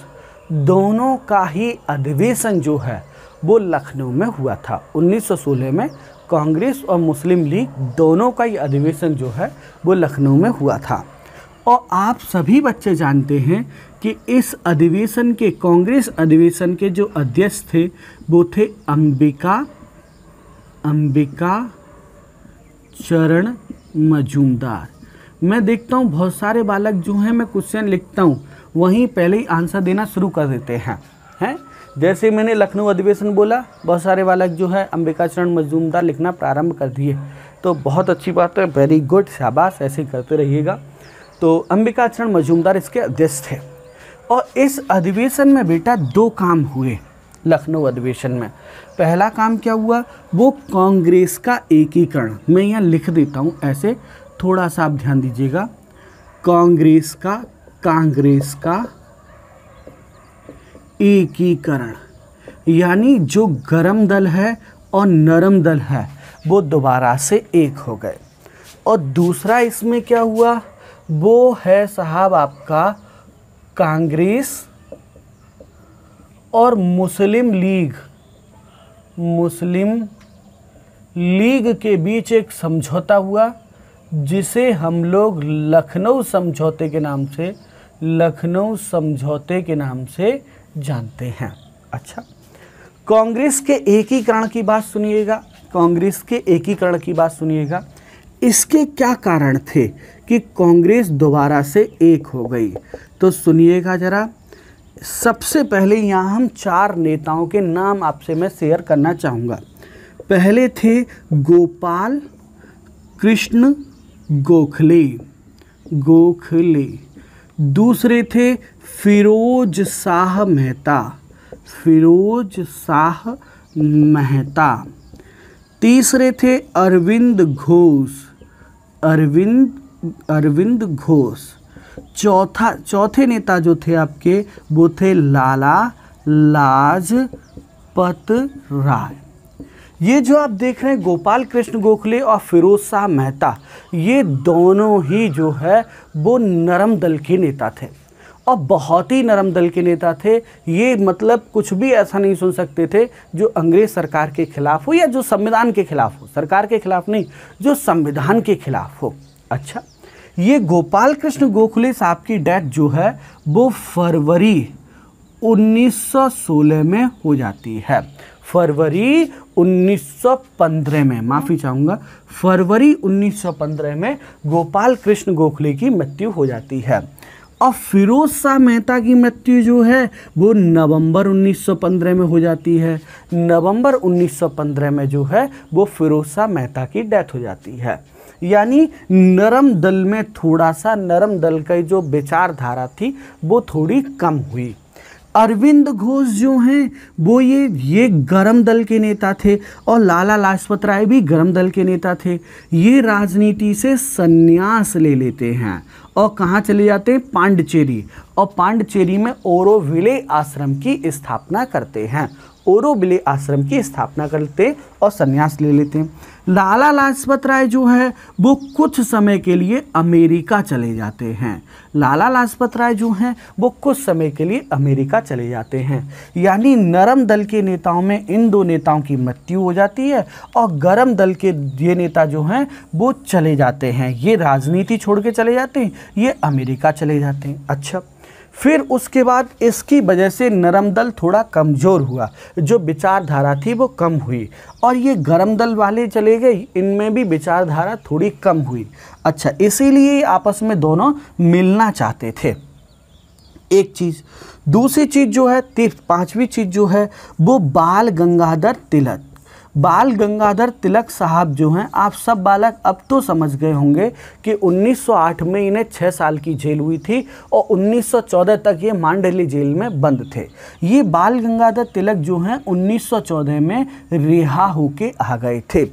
दोनों का ही अधिवेशन जो है वो लखनऊ में हुआ था 1916 में कांग्रेस और मुस्लिम लीग दोनों का ही अधिवेशन जो है वो लखनऊ में हुआ था और आप सभी बच्चे जानते हैं कि इस अधिवेशन के कांग्रेस अधिवेशन के जो अध्यक्ष थे वो थे अंबिका अंबिका चरण मजूमदार मैं देखता हूँ बहुत सारे बालक जो हैं मैं क्वेश्चन लिखता हूँ वहीं पहले ही आंसर देना शुरू कर देते हैं हैं जैसे मैंने लखनऊ अधिवेशन बोला बहुत सारे बालक जो है अंबिकाचरण मजूमदार लिखना प्रारंभ कर दिए तो बहुत अच्छी बात है वेरी गुड शाबाश ऐसे करते रहिएगा तो अंबिकाचरण मजूमदार इसके अध्यक्ष थे और इस अधिवेशन में बेटा दो काम हुए लखनऊ अधिवेशन में पहला काम क्या हुआ वो कांग्रेस का एकीकरण मैं यहाँ लिख देता हूँ ऐसे थोड़ा सा आप ध्यान दीजिएगा कांग्रेस का कांग्रेस का एकीकरण यानी जो गर्म दल है और नरम दल है वो दोबारा से एक हो गए और दूसरा इसमें क्या हुआ वो है साहब आपका कांग्रेस और मुस्लिम लीग मुस्लिम लीग के बीच एक समझौता हुआ जिसे हम लोग लखनऊ समझौते के नाम से लखनऊ समझौते के नाम से जानते हैं अच्छा कांग्रेस के एकीकरण की बात सुनिएगा कांग्रेस के एकीकरण की बात सुनिएगा इसके क्या कारण थे कि कांग्रेस दोबारा से एक हो गई तो सुनिएगा जरा सबसे पहले यहाँ हम चार नेताओं के नाम आपसे मैं शेयर करना चाहूँगा पहले थे गोपाल कृष्ण गोखले गोखले दूसरे थे फिरोज शाह मेहता फिरोज शाह मेहता तीसरे थे अरविंद घोष अरविंद अरविंद घोष चौथा चौथे नेता जो थे आपके वो थे लाला लाजपत राय ये जो आप देख रहे हैं गोपाल कृष्ण गोखले और फिरोज शाह मेहता ये दोनों ही जो है वो नरम दल के नेता थे और बहुत ही नरम दल के नेता थे ये मतलब कुछ भी ऐसा नहीं सुन सकते थे जो अंग्रेज़ सरकार के ख़िलाफ़ हो या जो संविधान के ख़िलाफ़ हो सरकार के ख़िलाफ़ नहीं जो संविधान के ख़िलाफ़ हो अच्छा ये गोपाल कृष्ण गोखले साहब की डेथ जो है वो फरवरी 1916 में हो जाती है फरवरी 1915 में माफ़ी चाहूँगा फरवरी 1915 में गोपाल कृष्ण गोखले की मृत्यु हो जाती है और फिरोज शाह मेहता की मृत्यु जो है वो नवंबर 1915 में हो जाती है नवंबर 1915 में जो है वो फिरोज शाह मेहता की डेथ हो जाती है यानी नरम दल में थोड़ा सा नरम दल का जो विचारधारा थी वो थोड़ी कम हुई अरविंद घोष जो हैं वो ये ये गरम दल के नेता थे और लाला लाजपत राय भी गरम दल के नेता थे ये राजनीति से संन्यास ले लेते हैं और कहाँ चले जाते हैं पांडचेरी और पांडचेरी में ओरोविले आश्रम की स्थापना करते हैं ओरोविले आश्रम की स्थापना करते और संन्यास ले लेते हैं लाला लाजपत राय जो है वो कुछ समय के लिए अमेरिका चले जाते हैं लाला लाजपत राय जो हैं वो कुछ समय के लिए अमेरिका चले जाते हैं यानी नरम दल के नेताओं में इन दो नेताओं की मृत्यु हो जाती है और गरम दल के ये नेता जो हैं वो चले जाते हैं ये राजनीति छोड़ के चले जाते हैं ये अमेरिका चले जाते हैं अच्छा फिर उसके बाद इसकी वजह से नरम दल थोड़ा कमज़ोर हुआ जो विचारधारा थी वो कम हुई और ये गर्म दल वाले चले गए इनमें भी विचारधारा थोड़ी कम हुई अच्छा इसीलिए आपस में दोनों मिलना चाहते थे एक चीज़ दूसरी चीज़ जो है तीर्थ पांचवी चीज़ जो है वो बाल गंगाधर तिलक बाल गंगाधर तिलक साहब जो हैं आप सब बालक अब तो समझ गए होंगे कि 1908 में इन्हें छः साल की जेल हुई थी और 1914 तक ये मांडली जेल में बंद थे ये बाल गंगाधर तिलक जो हैं 1914 में रिहा होके आ गए थे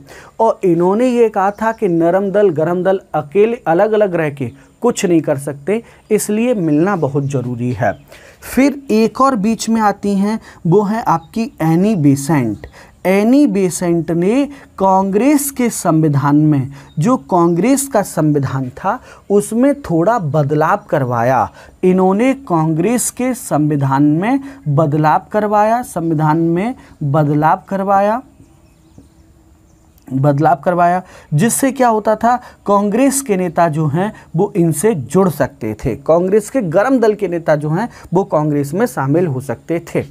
और इन्होंने ये कहा था कि नरम दल गरम दल अकेले अलग अलग रह के कुछ नहीं कर सकते इसलिए मिलना बहुत ज़रूरी है फिर एक और बीच में आती हैं वो है आपकी एनी बेसेंट एनी बेसेंट ने कांग्रेस के संविधान में जो कांग्रेस का संविधान था उसमें थोड़ा बदलाव करवाया इन्होंने कांग्रेस के संविधान में बदलाव करवाया संविधान में बदलाव करवाया बदलाव करवाया जिससे क्या होता था कांग्रेस के नेता जो हैं वो इनसे जुड़ सकते थे कांग्रेस के गर्म दल के नेता जो हैं वो कांग्रेस में शामिल हो सकते थे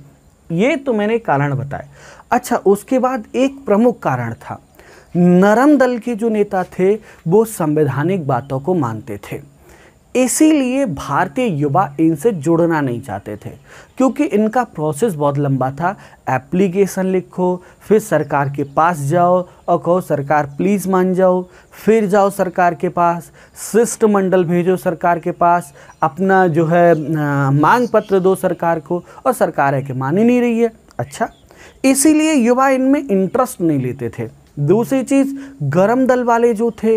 ये तो मैंने कारण बताया अच्छा उसके बाद एक प्रमुख कारण था नरम दल के जो नेता थे वो संवैधानिक बातों को मानते थे इसीलिए भारतीय युवा इनसे जुड़ना नहीं चाहते थे क्योंकि इनका प्रोसेस बहुत लंबा था एप्लीकेशन लिखो फिर सरकार के पास जाओ और कहो सरकार प्लीज़ मान जाओ फिर जाओ सरकार के पास शिष्टमंडल भेजो सरकार के पास अपना जो है मांग पत्र दो सरकार को और सरकार है कि मान ही नहीं रही है अच्छा इसीलिए युवा इनमें इंटरेस्ट नहीं लेते थे दूसरी चीज़ गरम दल वाले जो थे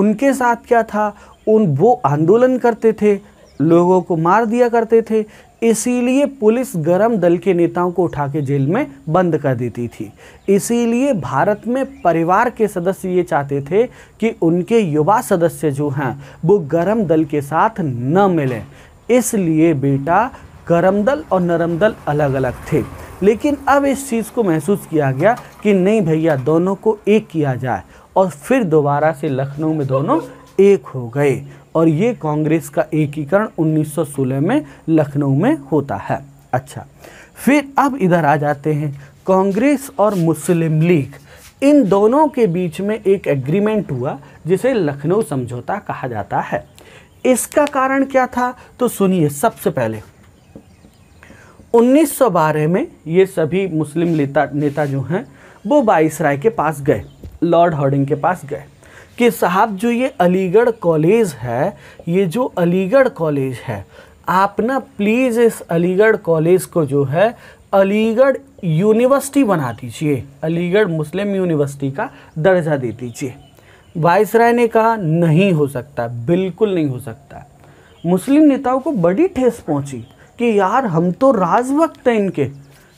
उनके साथ क्या था उन वो आंदोलन करते थे लोगों को मार दिया करते थे इसीलिए पुलिस गरम दल के नेताओं को उठा के जेल में बंद कर देती थी इसीलिए भारत में परिवार के सदस्य ये चाहते थे कि उनके युवा सदस्य जो हैं वो गरम दल के साथ न मिलें इसलिए बेटा गर्म दल और नरम दल अलग अलग थे लेकिन अब इस चीज़ को महसूस किया गया कि नहीं भैया दोनों को एक किया जाए और फिर दोबारा से लखनऊ में दोनों एक हो गए और ये कांग्रेस का एकीकरण 1916 में लखनऊ में होता है अच्छा फिर अब इधर आ जाते हैं कांग्रेस और मुस्लिम लीग इन दोनों के बीच में एक एग्रीमेंट हुआ जिसे लखनऊ समझौता कहा जाता है इसका कारण क्या था तो सुनिए सबसे पहले 1912 में ये सभी मुस्लिम नेता नेता जो हैं वो बाईसराय के पास गए लॉर्ड हॉर्डिंग के पास गए कि साहब जो ये अलीगढ़ कॉलेज है ये जो अलीगढ़ कॉलेज है आप ना प्लीज़ इस अलीगढ़ कॉलेज को जो है अलीगढ़ यूनिवर्सिटी बना दीजिए अलीगढ़ मुस्लिम यूनिवर्सिटी का दर्जा दे दीजिए वायसराय ने कहा नहीं हो सकता बिल्कुल नहीं हो सकता मुस्लिम नेताओं को बड़ी ठेस पहुंची कि यार हम तो राज वक्त हैं इनके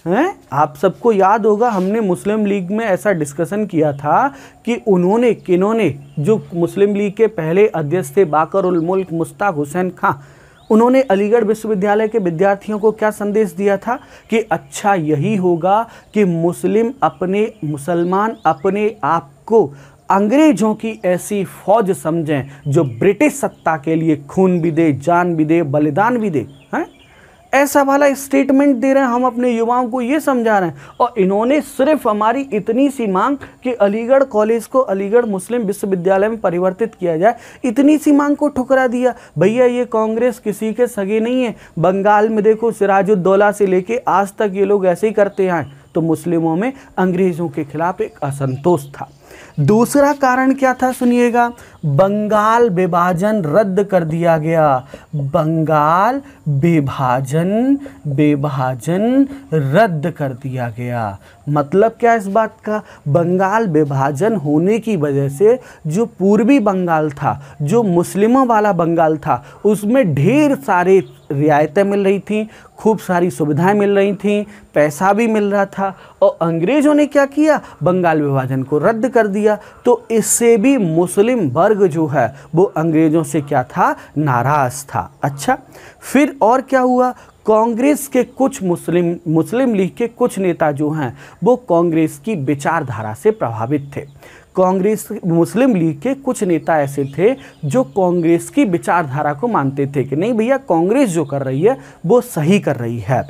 हैं आप सबको याद होगा हमने मुस्लिम लीग में ऐसा डिस्कशन किया था कि उन्होंने किन्होंने जो मुस्लिम लीग के पहले अध्यक्ष थे बाकर मुल्क मुश्ताक हुसैन खां उन्होंने अलीगढ़ विश्वविद्यालय के विद्यार्थियों को क्या संदेश दिया था कि अच्छा यही होगा कि मुस्लिम अपने मुसलमान अपने आप को अंग्रेजों की ऐसी फौज समझें जो ब्रिटिश सत्ता के लिए खून भी दे जान भी दे बलिदान भी दे हैं ऐसा वाला स्टेटमेंट दे रहे हैं हम अपने युवाओं को ये समझा रहे हैं और इन्होंने सिर्फ हमारी इतनी सी मांग कि अलीगढ़ कॉलेज को अलीगढ़ मुस्लिम विश्वविद्यालय में परिवर्तित किया जाए इतनी सी मांग को ठुकरा दिया भैया ये कांग्रेस किसी के सगे नहीं है बंगाल में देखो सिराजुद्दौला से लेके आज तक ये लोग ऐसे ही करते आए तो मुस्लिमों में अंग्रेज़ों के खिलाफ एक असंतोष था दूसरा कारण क्या था सुनिएगा बंगाल विभाजन रद्द कर दिया गया बंगाल विभाजन विभाजन रद्द कर दिया गया मतलब क्या इस बात का बंगाल विभाजन होने की वजह से जो पूर्वी बंगाल था जो मुस्लिमों वाला बंगाल था उसमें ढेर सारे रियायतें मिल रही थी खूब सारी सुविधाएं मिल रही थी पैसा भी मिल रहा था और अंग्रेज़ों ने क्या किया बंगाल विभाजन को रद्द कर दिया तो इससे भी मुस्लिम वर्ग वर्ग जो है वो अंग्रेज़ों से क्या था नाराज़ था अच्छा फिर और क्या हुआ कांग्रेस के कुछ मुस्लिम मुस्लिम लीग के कुछ नेता जो हैं वो कांग्रेस की विचारधारा से प्रभावित थे कांग्रेस मुस्लिम लीग के कुछ नेता ऐसे थे जो कांग्रेस की विचारधारा को मानते थे कि नहीं भैया कांग्रेस जो कर रही है वो सही कर रही है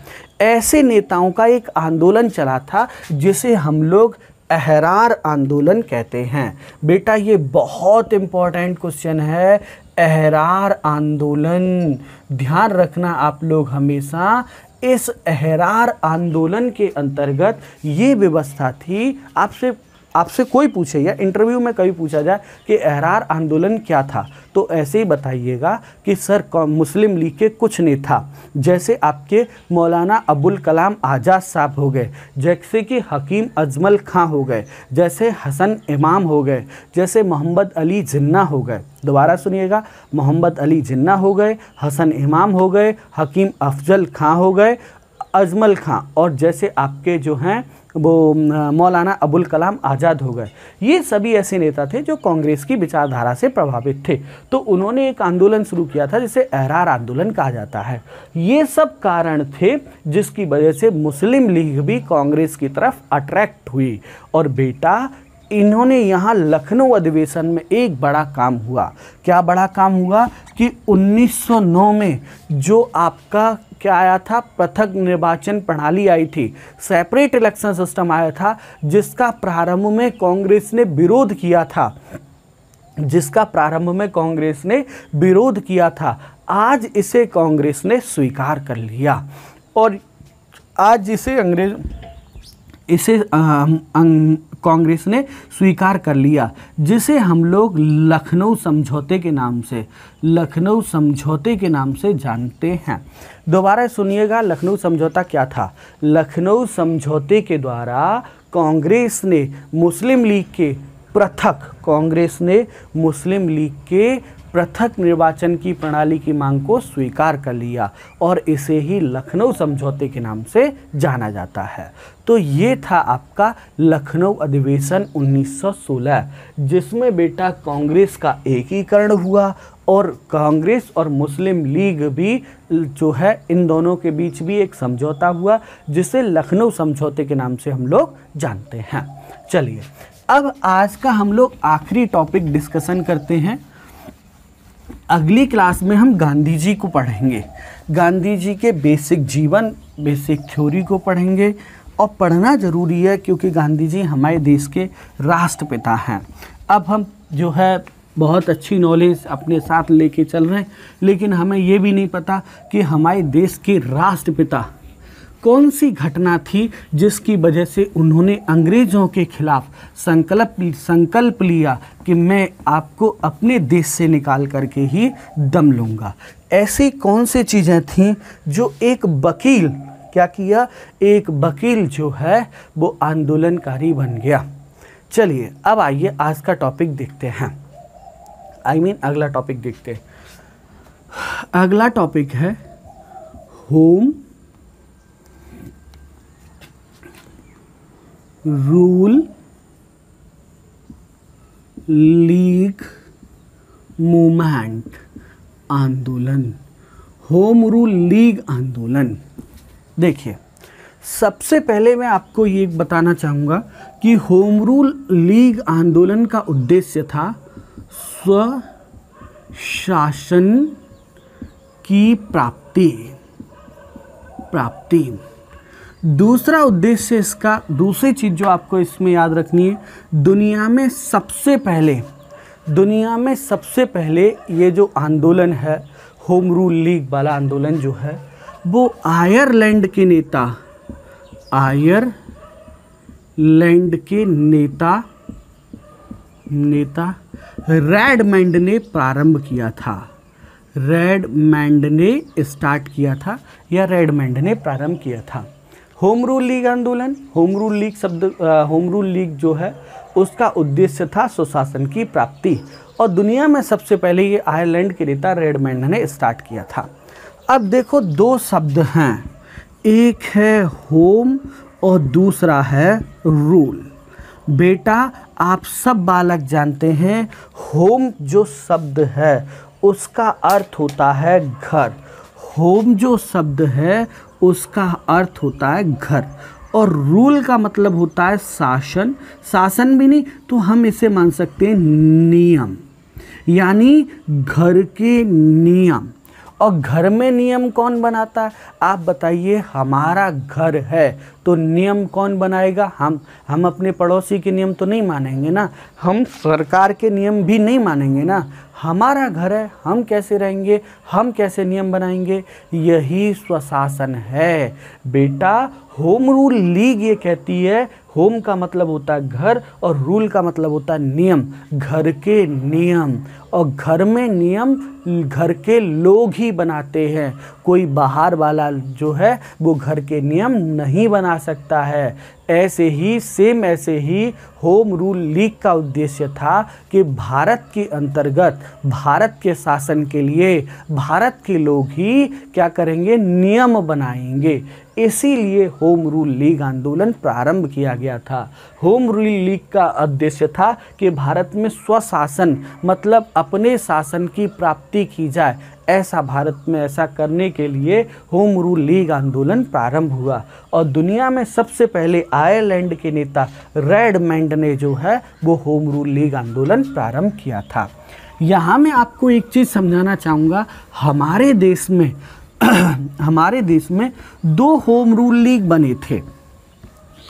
ऐसे नेताओं का एक आंदोलन चला था जिसे हम लोग अहरार आंदोलन कहते हैं बेटा ये बहुत इंपॉर्टेंट क्वेश्चन है अहरार आंदोलन ध्यान रखना आप लोग हमेशा इस अहरार आंदोलन के अंतर्गत ये व्यवस्था थी आपसे आपसे कोई पूछे या इंटरव्यू में कभी पूछा जाए कि एहरार आंदोलन क्या था तो ऐसे ही बताइएगा कि सर मुस्लिम लीग के कुछ नेता जैसे आपके मौलाना अबुल कलाम आज़ाद साहब हो गए जैसे कि हकीम अजमल खां हो गए जैसे हसन इमाम हो गए जैसे मोहम्मद अली जिन्ना हो गए दोबारा सुनिएगा मोहम्मद अली जिन्ना हो गए हसन इमाम हो गए हकीम अफजल खां हो गए अजमल खां और जैसे आपके जो हैं वो मौलाना अबुल कलाम आज़ाद हो गए ये सभी ऐसे नेता थे जो कांग्रेस की विचारधारा से प्रभावित थे तो उन्होंने एक आंदोलन शुरू किया था जिसे एहरार आंदोलन कहा जाता है ये सब कारण थे जिसकी वजह से मुस्लिम लीग भी कांग्रेस की तरफ अट्रैक्ट हुई और बेटा इन्होंने यहाँ लखनऊ अधिवेशन में एक बड़ा काम हुआ क्या बड़ा काम हुआ कि 1909 में जो आपका क्या आया था पृथक निर्वाचन प्रणाली आई थी सेपरेट इलेक्शन सिस्टम आया था जिसका प्रारंभ में कांग्रेस ने विरोध किया था जिसका प्रारंभ में कांग्रेस ने विरोध किया था आज इसे कांग्रेस ने स्वीकार कर लिया और आज इसे अंग्रेज इसे अं, कांग्रेस ने स्वीकार कर लिया जिसे हम लोग लखनऊ समझौते के नाम से लखनऊ समझौते के नाम से जानते हैं दोबारा सुनिएगा लखनऊ समझौता क्या था लखनऊ समझौते के द्वारा कांग्रेस ने मुस्लिम लीग के पृथक कांग्रेस ने मुस्लिम लीग के पृथक निर्वाचन की प्रणाली की मांग को स्वीकार कर लिया और इसे ही लखनऊ समझौते के नाम से जाना जाता है तो ये था आपका लखनऊ अधिवेशन 1916 जिसमें बेटा कांग्रेस का एकीकरण हुआ और कांग्रेस और मुस्लिम लीग भी जो है इन दोनों के बीच भी एक समझौता हुआ जिसे लखनऊ समझौते के नाम से हम लोग जानते हैं चलिए अब आज का हम लोग आखिरी टॉपिक डिस्कशन करते हैं अगली क्लास में हम गांधी जी को पढ़ेंगे गांधी जी के बेसिक जीवन बेसिक थ्योरी को पढ़ेंगे और पढ़ना ज़रूरी है क्योंकि गांधी जी हमारे देश के राष्ट्रपिता हैं अब हम जो है बहुत अच्छी नॉलेज अपने साथ लेके चल रहे हैं लेकिन हमें ये भी नहीं पता कि हमारे देश के राष्ट्रपिता कौन सी घटना थी जिसकी वजह से उन्होंने अंग्रेज़ों के खिलाफ संकल्प संकल्प लिया कि मैं आपको अपने देश से निकाल करके ही दम लूँगा ऐसी कौन सी चीज़ें थीं जो एक वकील क्या किया एक वकील जो है वो आंदोलनकारी बन गया चलिए अब आइए आज का टॉपिक देखते हैं आई I मीन mean, अगला टॉपिक देखते हैं अगला टॉपिक है होम रूल लीग मूवमेंट आंदोलन होम रूल लीग आंदोलन देखिए सबसे पहले मैं आपको ये बताना चाहूँगा कि होम रूल लीग आंदोलन का उद्देश्य था स्व शासन की प्राप्ति प्राप्ति दूसरा उद्देश्य इसका दूसरी चीज़ जो आपको इसमें याद रखनी है दुनिया में सबसे पहले दुनिया में सबसे पहले ये जो आंदोलन है होम रूल लीग वाला आंदोलन जो है वो आयरलैंड के नेता आयरलैंड के नेता नेता रेडमैंड ने प्रारंभ किया था रेडमैंड ने स्टार्ट किया था या रेडमैंड ने प्रारंभ किया था होम रूल लीग आंदोलन होम रूल लीग शब्द होम रूल लीग जो है उसका उद्देश्य था सुशासन की प्राप्ति और दुनिया में सबसे पहले ये आयरलैंड के नेता रेडमैंड ने स्टार्ट किया था अब देखो दो शब्द हैं एक है होम और दूसरा है रूल बेटा आप सब बालक जानते हैं होम जो शब्द है उसका अर्थ होता है घर होम जो शब्द है उसका अर्थ होता है घर और रूल का मतलब होता है शासन शासन भी नहीं तो हम इसे मान सकते हैं नियम यानी घर के नियम और घर में नियम कौन बनाता है आप बताइए हमारा घर है तो नियम कौन बनाएगा हम हम अपने पड़ोसी के नियम तो नहीं मानेंगे ना हम सरकार के नियम भी नहीं मानेंगे ना हमारा घर है हम कैसे रहेंगे हम कैसे नियम बनाएंगे यही स्वशासन है बेटा होम रूल लीग ये कहती है होम का मतलब होता है घर और रूल का मतलब होता है नियम घर के नियम और घर में नियम घर के लोग ही बनाते हैं कोई बाहर वाला जो है वो घर के नियम नहीं बना सकता है ऐसे ही सेम ऐसे ही होम रूल लीग का उद्देश्य था कि भारत के अंतर्गत भारत के शासन के लिए भारत के लोग ही क्या करेंगे नियम बनाएंगे इसीलिए होम रूल लीग आंदोलन प्रारंभ किया गया था होम रूल लीग का उद्देश्य था कि भारत में स्वशासन मतलब अपने शासन की प्राप्ति की जाए ऐसा भारत में ऐसा करने के लिए होम रूल लीग आंदोलन प्रारंभ हुआ और दुनिया में सबसे पहले आयरलैंड के नेता रेडमेंड ने जो है वो होम रूल लीग आंदोलन प्रारंभ किया था यहाँ मैं आपको एक चीज़ समझाना चाहूँगा हमारे देश में हमारे देश में दो होम रूल लीग बने थे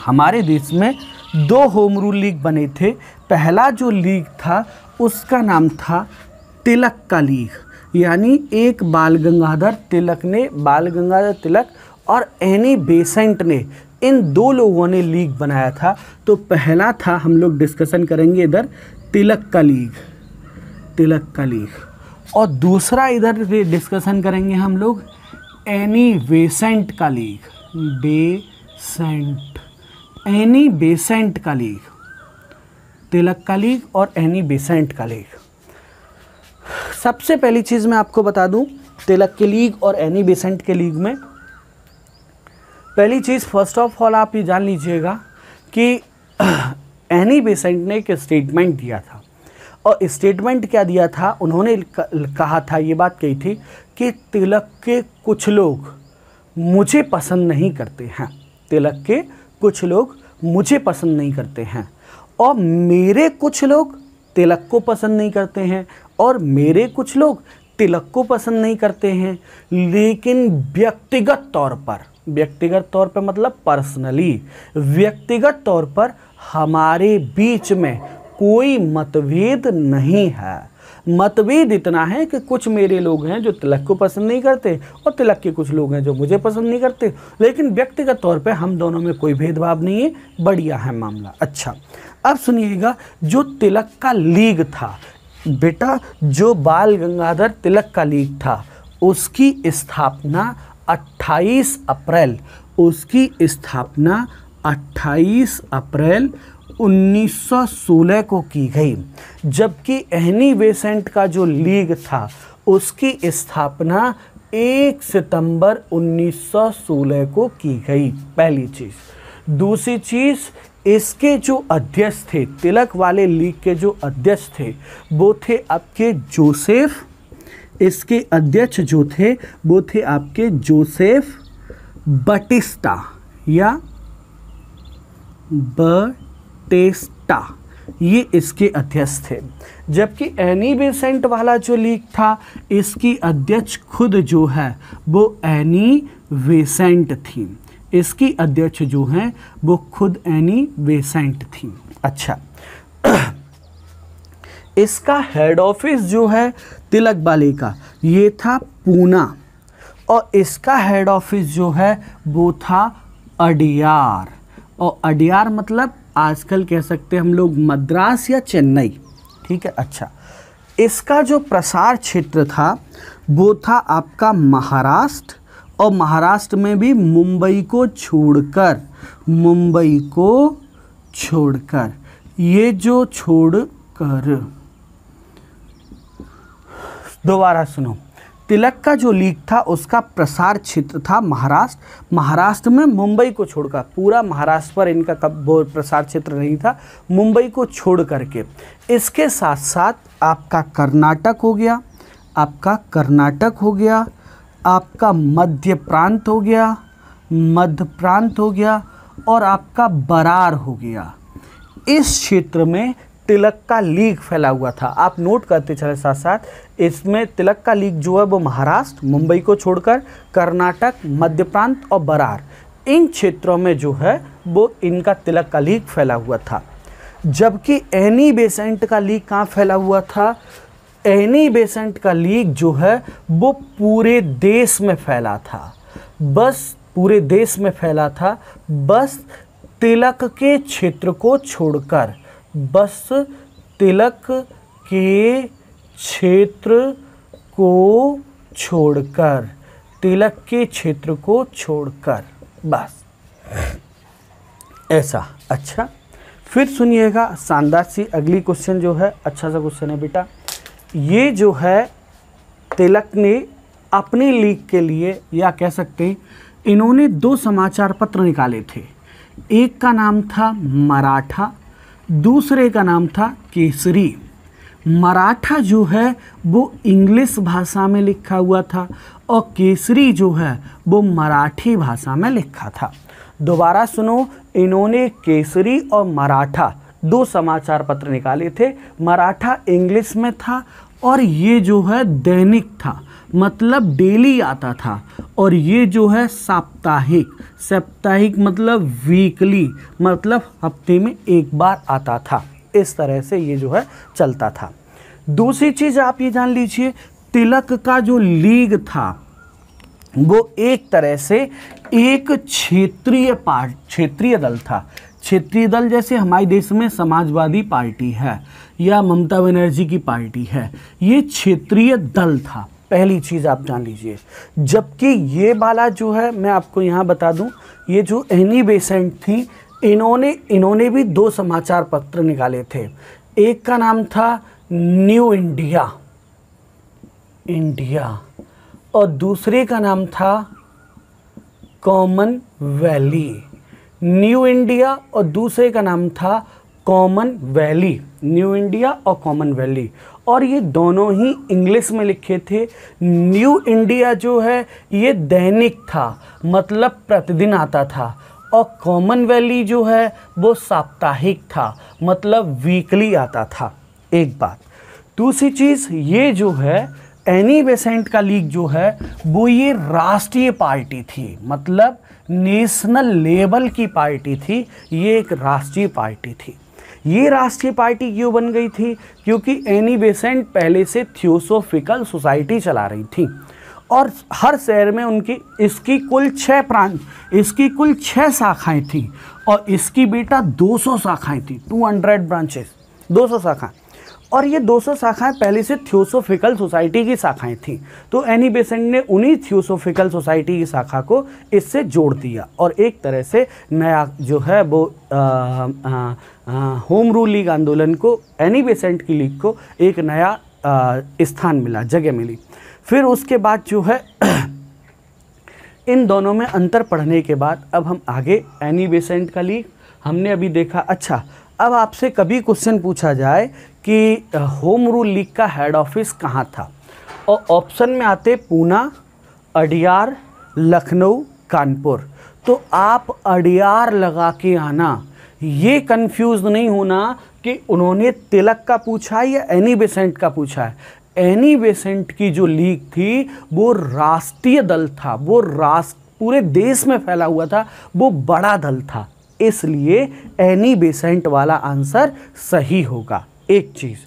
हमारे देश में दो होम रूल लीग बने थे पहला जो लीग था उसका नाम था तिलक का लीग यानी एक बाल गंगाधर तिलक ने बाल गंगाधर तिलक और एनी बेसेंट ने इन दो लोगों ने लीग बनाया था तो पहला था हम लोग डिस्कशन करेंगे इधर तिलक का लीग तिलक का लीग और दूसरा इधर डिस्कशन करेंगे हम लोग एनी बेसेंट का लीग बेसेंट एनी बेसेंट का लीग तिलक का लीग और एनी बेसेंट का लीग सबसे पहली चीज़ मैं आपको बता दूं तिलक के लीग और एनी बेसेंट के लीग में पहली चीज़ फर्स्ट ऑफ ऑल आप ये जान लीजिएगा कि एनी बेसेंट ने एक स्टेटमेंट दिया था और स्टेटमेंट क्या दिया था उन्होंने कहा था ये बात कही थी कि तिलक के कुछ लोग मुझे पसंद नहीं करते हैं तिलक के कुछ लोग मुझे पसंद नहीं करते हैं और मेरे कुछ लोग तिलक को पसंद नहीं करते हैं और मेरे कुछ लोग तिलक को पसंद नहीं करते हैं लेकिन व्यक्तिगत तौर पर व्यक्तिगत तौर पर मतलब पर्सनली व्यक्तिगत तौर पर हमारे बीच में कोई मतभेद नहीं है मतभेद इतना है कि कुछ मेरे लोग हैं जो तिलक को पसंद नहीं करते और तिलक के कुछ लोग हैं जो मुझे पसंद नहीं करते लेकिन व्यक्तिगत तौर पे हम दोनों में कोई भेदभाव नहीं है बढ़िया है मामला अच्छा अब सुनिएगा जो तिलक का लीग था बेटा जो बाल गंगाधर तिलक का लीग था उसकी स्थापना 28 अप्रैल उसकी स्थापना 28 अप्रैल 1916 को की गई जबकि एहनी वेसेंट का जो लीग था उसकी स्थापना 1 सितंबर 1916 को की गई पहली चीज़ दूसरी चीज़ इसके जो अध्यक्ष थे तिलक वाले लीग के जो अध्यक्ष थे वो थे आपके जोसेफ इसके अध्यक्ष जो थे वो थे आपके जोसेफ बटिस्टा या बटेस्टा ये इसके अध्यक्ष थे जबकि एनी बेसेंट वाला जो लीग था इसकी अध्यक्ष खुद जो है वो एनी वेसेंट थी इसकी अध्यक्ष जो हैं वो खुद एनी वेसेंट थी अच्छा इसका हेड ऑफिस जो है तिलक बाली का ये था पूना और इसका हेड ऑफिस जो है वो था अडियार और अडियार मतलब आजकल कह सकते हैं हम लोग मद्रास या चेन्नई ठीक है अच्छा इसका जो प्रसार क्षेत्र था वो था आपका महाराष्ट्र और महाराष्ट्र में भी मुंबई को छोड़कर मुंबई को छोड़कर ये जो छोड़कर दोबारा सुनो तिलक का जो लीग था उसका प्रसार क्षेत्र था महाराष्ट्र महाराष्ट्र में मुंबई को छोड़कर पूरा महाराष्ट्र पर इनका कब प्रसार क्षेत्र नहीं था मुंबई को छोड़ करके इसके साथ साथ आपका कर्नाटक हो गया आपका कर्नाटक हो गया आपका मध्य प्रांत हो गया मध्य प्रांत हो गया और आपका बरार हो गया इस क्षेत्र में तिलक का लीग फैला हुआ था आप नोट करते चले साथ साथ इसमें तिलक का लीग जो है वो महाराष्ट्र मुंबई को छोड़कर कर्नाटक मध्य प्रांत और बरार इन क्षेत्रों में जो है वो इनका तिलक का लीग फैला हुआ था जबकि एनी बेसेंट का लीग कहाँ फैला हुआ था एनी बेसेंट का लीग जो है वो पूरे देश में फैला था बस पूरे देश में फैला था बस तिलक के क्षेत्र को छोड़कर बस तिलक के क्षेत्र को छोड़कर तिलक के क्षेत्र को छोड़कर बस ऐसा अच्छा फिर सुनिएगा शानदार सी अगली क्वेश्चन जो है अच्छा सा क्वेश्चन है बेटा ये जो है तिलक ने अपने लीग के लिए या कह सकते हैं इन्होंने दो समाचार पत्र निकाले थे एक का नाम था मराठा दूसरे का नाम था केसरी मराठा जो है वो इंग्लिश भाषा में लिखा हुआ था और केसरी जो है वो मराठी भाषा में लिखा था दोबारा सुनो इन्होंने केसरी और मराठा दो समाचार पत्र निकाले थे मराठा इंग्लिश में था और ये जो है दैनिक था मतलब डेली आता था और ये जो है साप्ताहिक साप्ताहिक मतलब वीकली मतलब हफ्ते में एक बार आता था इस तरह से ये जो है चलता था दूसरी चीज़ आप ये जान लीजिए तिलक का जो लीग था वो एक तरह से एक क्षेत्रीय पार्ट क्षेत्रीय दल था क्षेत्रीय दल जैसे हमारे देश में समाजवादी पार्टी है या ममता बनर्जी की पार्टी है ये क्षेत्रीय दल था पहली चीज़ आप जान लीजिए जबकि ये वाला जो है मैं आपको यहाँ बता दूँ ये जो एनी बेसेंट थी इन्होंने इन्होंने भी दो समाचार पत्र निकाले थे एक का नाम था न्यू इंडिया इंडिया और दूसरे का नाम था कॉमन वैली न्यू इंडिया और दूसरे का नाम था कॉमन वैली न्यू इंडिया और कॉमन वैली और ये दोनों ही इंग्लिश में लिखे थे न्यू इंडिया जो है ये दैनिक था मतलब प्रतिदिन आता था और कॉमन वैली जो है वो साप्ताहिक था मतलब वीकली आता था एक बात दूसरी चीज़ ये जो है एनी बेसेंट का लीग जो है वो ये राष्ट्रीय पार्टी थी मतलब नेशनल लेवल की पार्टी थी ये एक राष्ट्रीय पार्टी थी ये राष्ट्रीय पार्टी क्यों बन गई थी क्योंकि एनी बेसेंट पहले से थियोसोफिकल सोसाइटी चला रही थी और हर शहर में उनकी इसकी कुल छः प्रांत इसकी कुल छः शाखाएं थी और इसकी बेटा 200 शाखाएं थी 200 ब्रांचेस 200 शाखाएं और ये 200 शाखाएं पहले से थियोसोफिकल सोसाइटी की शाखाएं थीं तो एनी बेसेंट ने उन्हीं थियोसोफिकल सोसाइटी की शाखा को इससे जोड़ दिया और एक तरह से नया जो है वो होम रूल लीग आंदोलन को एनी बेसेंट की लीग को एक नया स्थान मिला जगह मिली फिर उसके बाद जो है इन दोनों में अंतर पढ़ने के बाद अब हम आगे एनी बेसेंट का लीग हमने अभी देखा अच्छा अब आपसे कभी क्वेश्चन पूछा जाए कि होम रूल लीग का हेड ऑफिस कहाँ था और ऑप्शन में आते पूना अडियार लखनऊ कानपुर तो आप अडियार लगा के आना ये कंफ्यूज नहीं होना कि उन्होंने तिलक का पूछा है या एनी बेसेंट का पूछा है एनी बेसेंट की जो लीग थी वो राष्ट्रीय दल था वो राष्ट्र पूरे देश में फैला हुआ था वो बड़ा दल था इसलिए एनी बेसेंट वाला आंसर सही होगा एक चीज़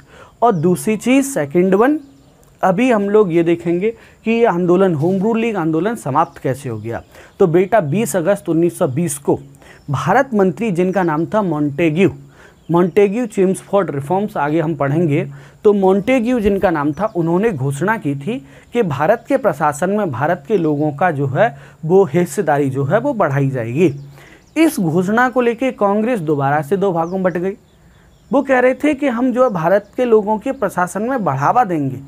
और दूसरी चीज़ सेकंड वन अभी हम लोग ये देखेंगे कि ये आंदोलन होम रूल लीग आंदोलन समाप्त कैसे हो गया तो बेटा 20 अगस्त 1920 को भारत मंत्री जिनका नाम था मॉन्टेग्यू मॉन्टेग्यू फॉर रिफॉर्म्स आगे हम पढ़ेंगे तो मॉन्टेग्यू जिनका नाम था उन्होंने घोषणा की थी कि भारत के प्रशासन में भारत के लोगों का जो है वो हिस्सेदारी जो है वो बढ़ाई जाएगी इस घोषणा को लेकर कांग्रेस दोबारा से दो भागों में बट गई वो कह रहे थे कि हम जो है भारत के लोगों के प्रशासन में बढ़ावा देंगे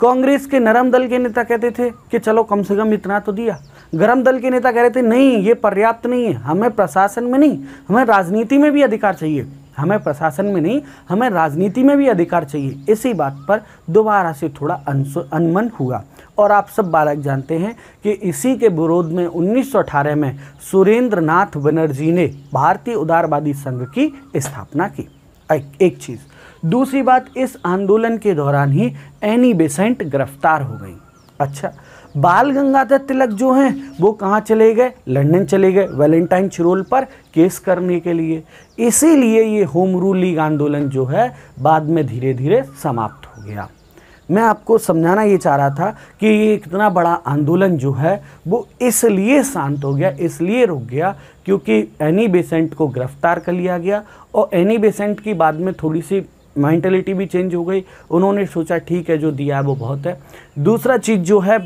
कांग्रेस के नरम दल के नेता कहते थे कि चलो कम से कम इतना तो दिया गरम दल के नेता कह रहे थे नहीं ये पर्याप्त नहीं है हमें प्रशासन में नहीं हमें राजनीति में भी अधिकार चाहिए हमें प्रशासन में नहीं हमें राजनीति में भी अधिकार चाहिए इसी बात पर दोबारा से थोड़ा अनमन हुआ और आप सब बालक जानते हैं कि इसी के विरोध में 1918 में सुरेंद्र नाथ बनर्जी ने भारतीय उदारवादी संघ की स्थापना की एक, एक चीज़ दूसरी बात इस आंदोलन के दौरान ही एनी बेसेंट गिरफ्तार हो गई अच्छा बाल गंगाधर तिलक जो हैं वो कहाँ चले गए लंदन चले गए वैलेंटाइन चिरोल पर केस करने के लिए इसीलिए ये होम रूल लीग आंदोलन जो है बाद में धीरे धीरे समाप्त हो गया मैं आपको समझाना ये चाह रहा था कि ये इतना बड़ा आंदोलन जो है वो इसलिए शांत हो गया इसलिए रुक गया क्योंकि एनी बेसेंट को गिरफ्तार कर लिया गया और एनी बेसेंट की बाद में थोड़ी सी माइंटेलिटी भी चेंज हो गई उन्होंने सोचा ठीक है जो दिया है वो बहुत है दूसरा चीज़ जो है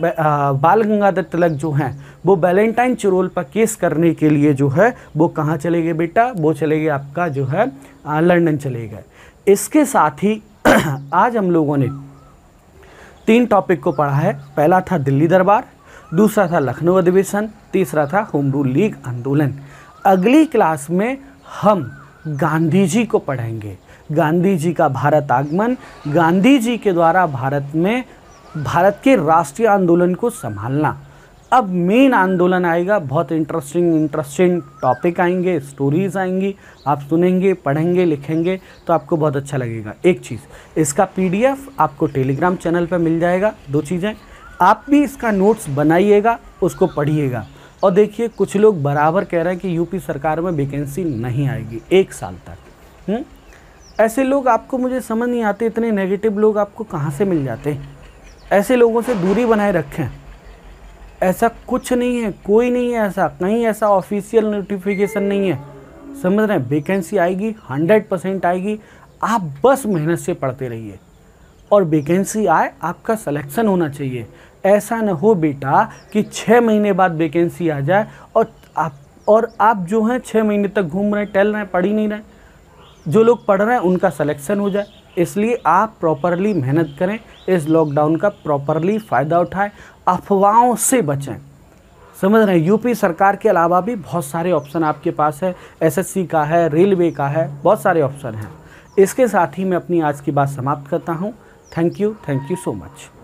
बाल गंगाधर तिलक जो हैं वो वैलेंटाइन चुरोल पर केस करने के लिए जो है वो कहाँ चले गए बेटा वो चले गए आपका जो है लंदन चले गए इसके साथ ही आज हम लोगों ने तीन टॉपिक को पढ़ा है पहला था दिल्ली दरबार दूसरा था लखनऊ अधिवेशन तीसरा था होम रूल लीग आंदोलन अगली क्लास में हम गांधी जी को पढ़ेंगे गांधी जी का भारत आगमन गांधी जी के द्वारा भारत में भारत के राष्ट्रीय आंदोलन को संभालना अब मेन आंदोलन आएगा बहुत इंटरेस्टिंग इंटरेस्टिंग टॉपिक आएंगे स्टोरीज आएंगी आप सुनेंगे पढ़ेंगे लिखेंगे तो आपको बहुत अच्छा लगेगा एक चीज़ इसका पीडीएफ आपको टेलीग्राम चैनल पर मिल जाएगा दो चीज़ें आप भी इसका नोट्स बनाइएगा उसको पढ़िएगा और देखिए कुछ लोग बराबर कह रहे हैं कि यूपी सरकार में वेकेंसी नहीं आएगी एक साल तक हुँ? हम्म? ऐसे लोग आपको मुझे समझ नहीं आते इतने नेगेटिव लोग आपको कहाँ से मिल जाते हैं ऐसे लोगों से दूरी बनाए रखें ऐसा कुछ नहीं है कोई नहीं है ऐसा कहीं ऐसा ऑफिशियल नोटिफिकेशन नहीं है समझ रहे हैं वेकेंसी आएगी हंड्रेड परसेंट आएगी आप बस मेहनत से पढ़ते रहिए और वेकेंसी आए आपका सिलेक्शन होना चाहिए ऐसा ना हो बेटा कि छः महीने बाद वेकेंसी आ जाए और आप और आप जो हैं छः महीने तक घूम रहे हैं टहल रहे हैं पढ़ ही नहीं रहे जो लोग पढ़ रहे हैं उनका सलेक्शन हो जाए इसलिए आप प्रॉपरली मेहनत करें इस लॉकडाउन का प्रॉपरली फ़ायदा उठाएं अफवाहों से बचें समझ रहे हैं यूपी सरकार के अलावा भी बहुत सारे ऑप्शन आपके पास है एसएससी का है रेलवे का है बहुत सारे ऑप्शन हैं इसके साथ ही मैं अपनी आज की बात समाप्त करता हूँ thank you thank you so much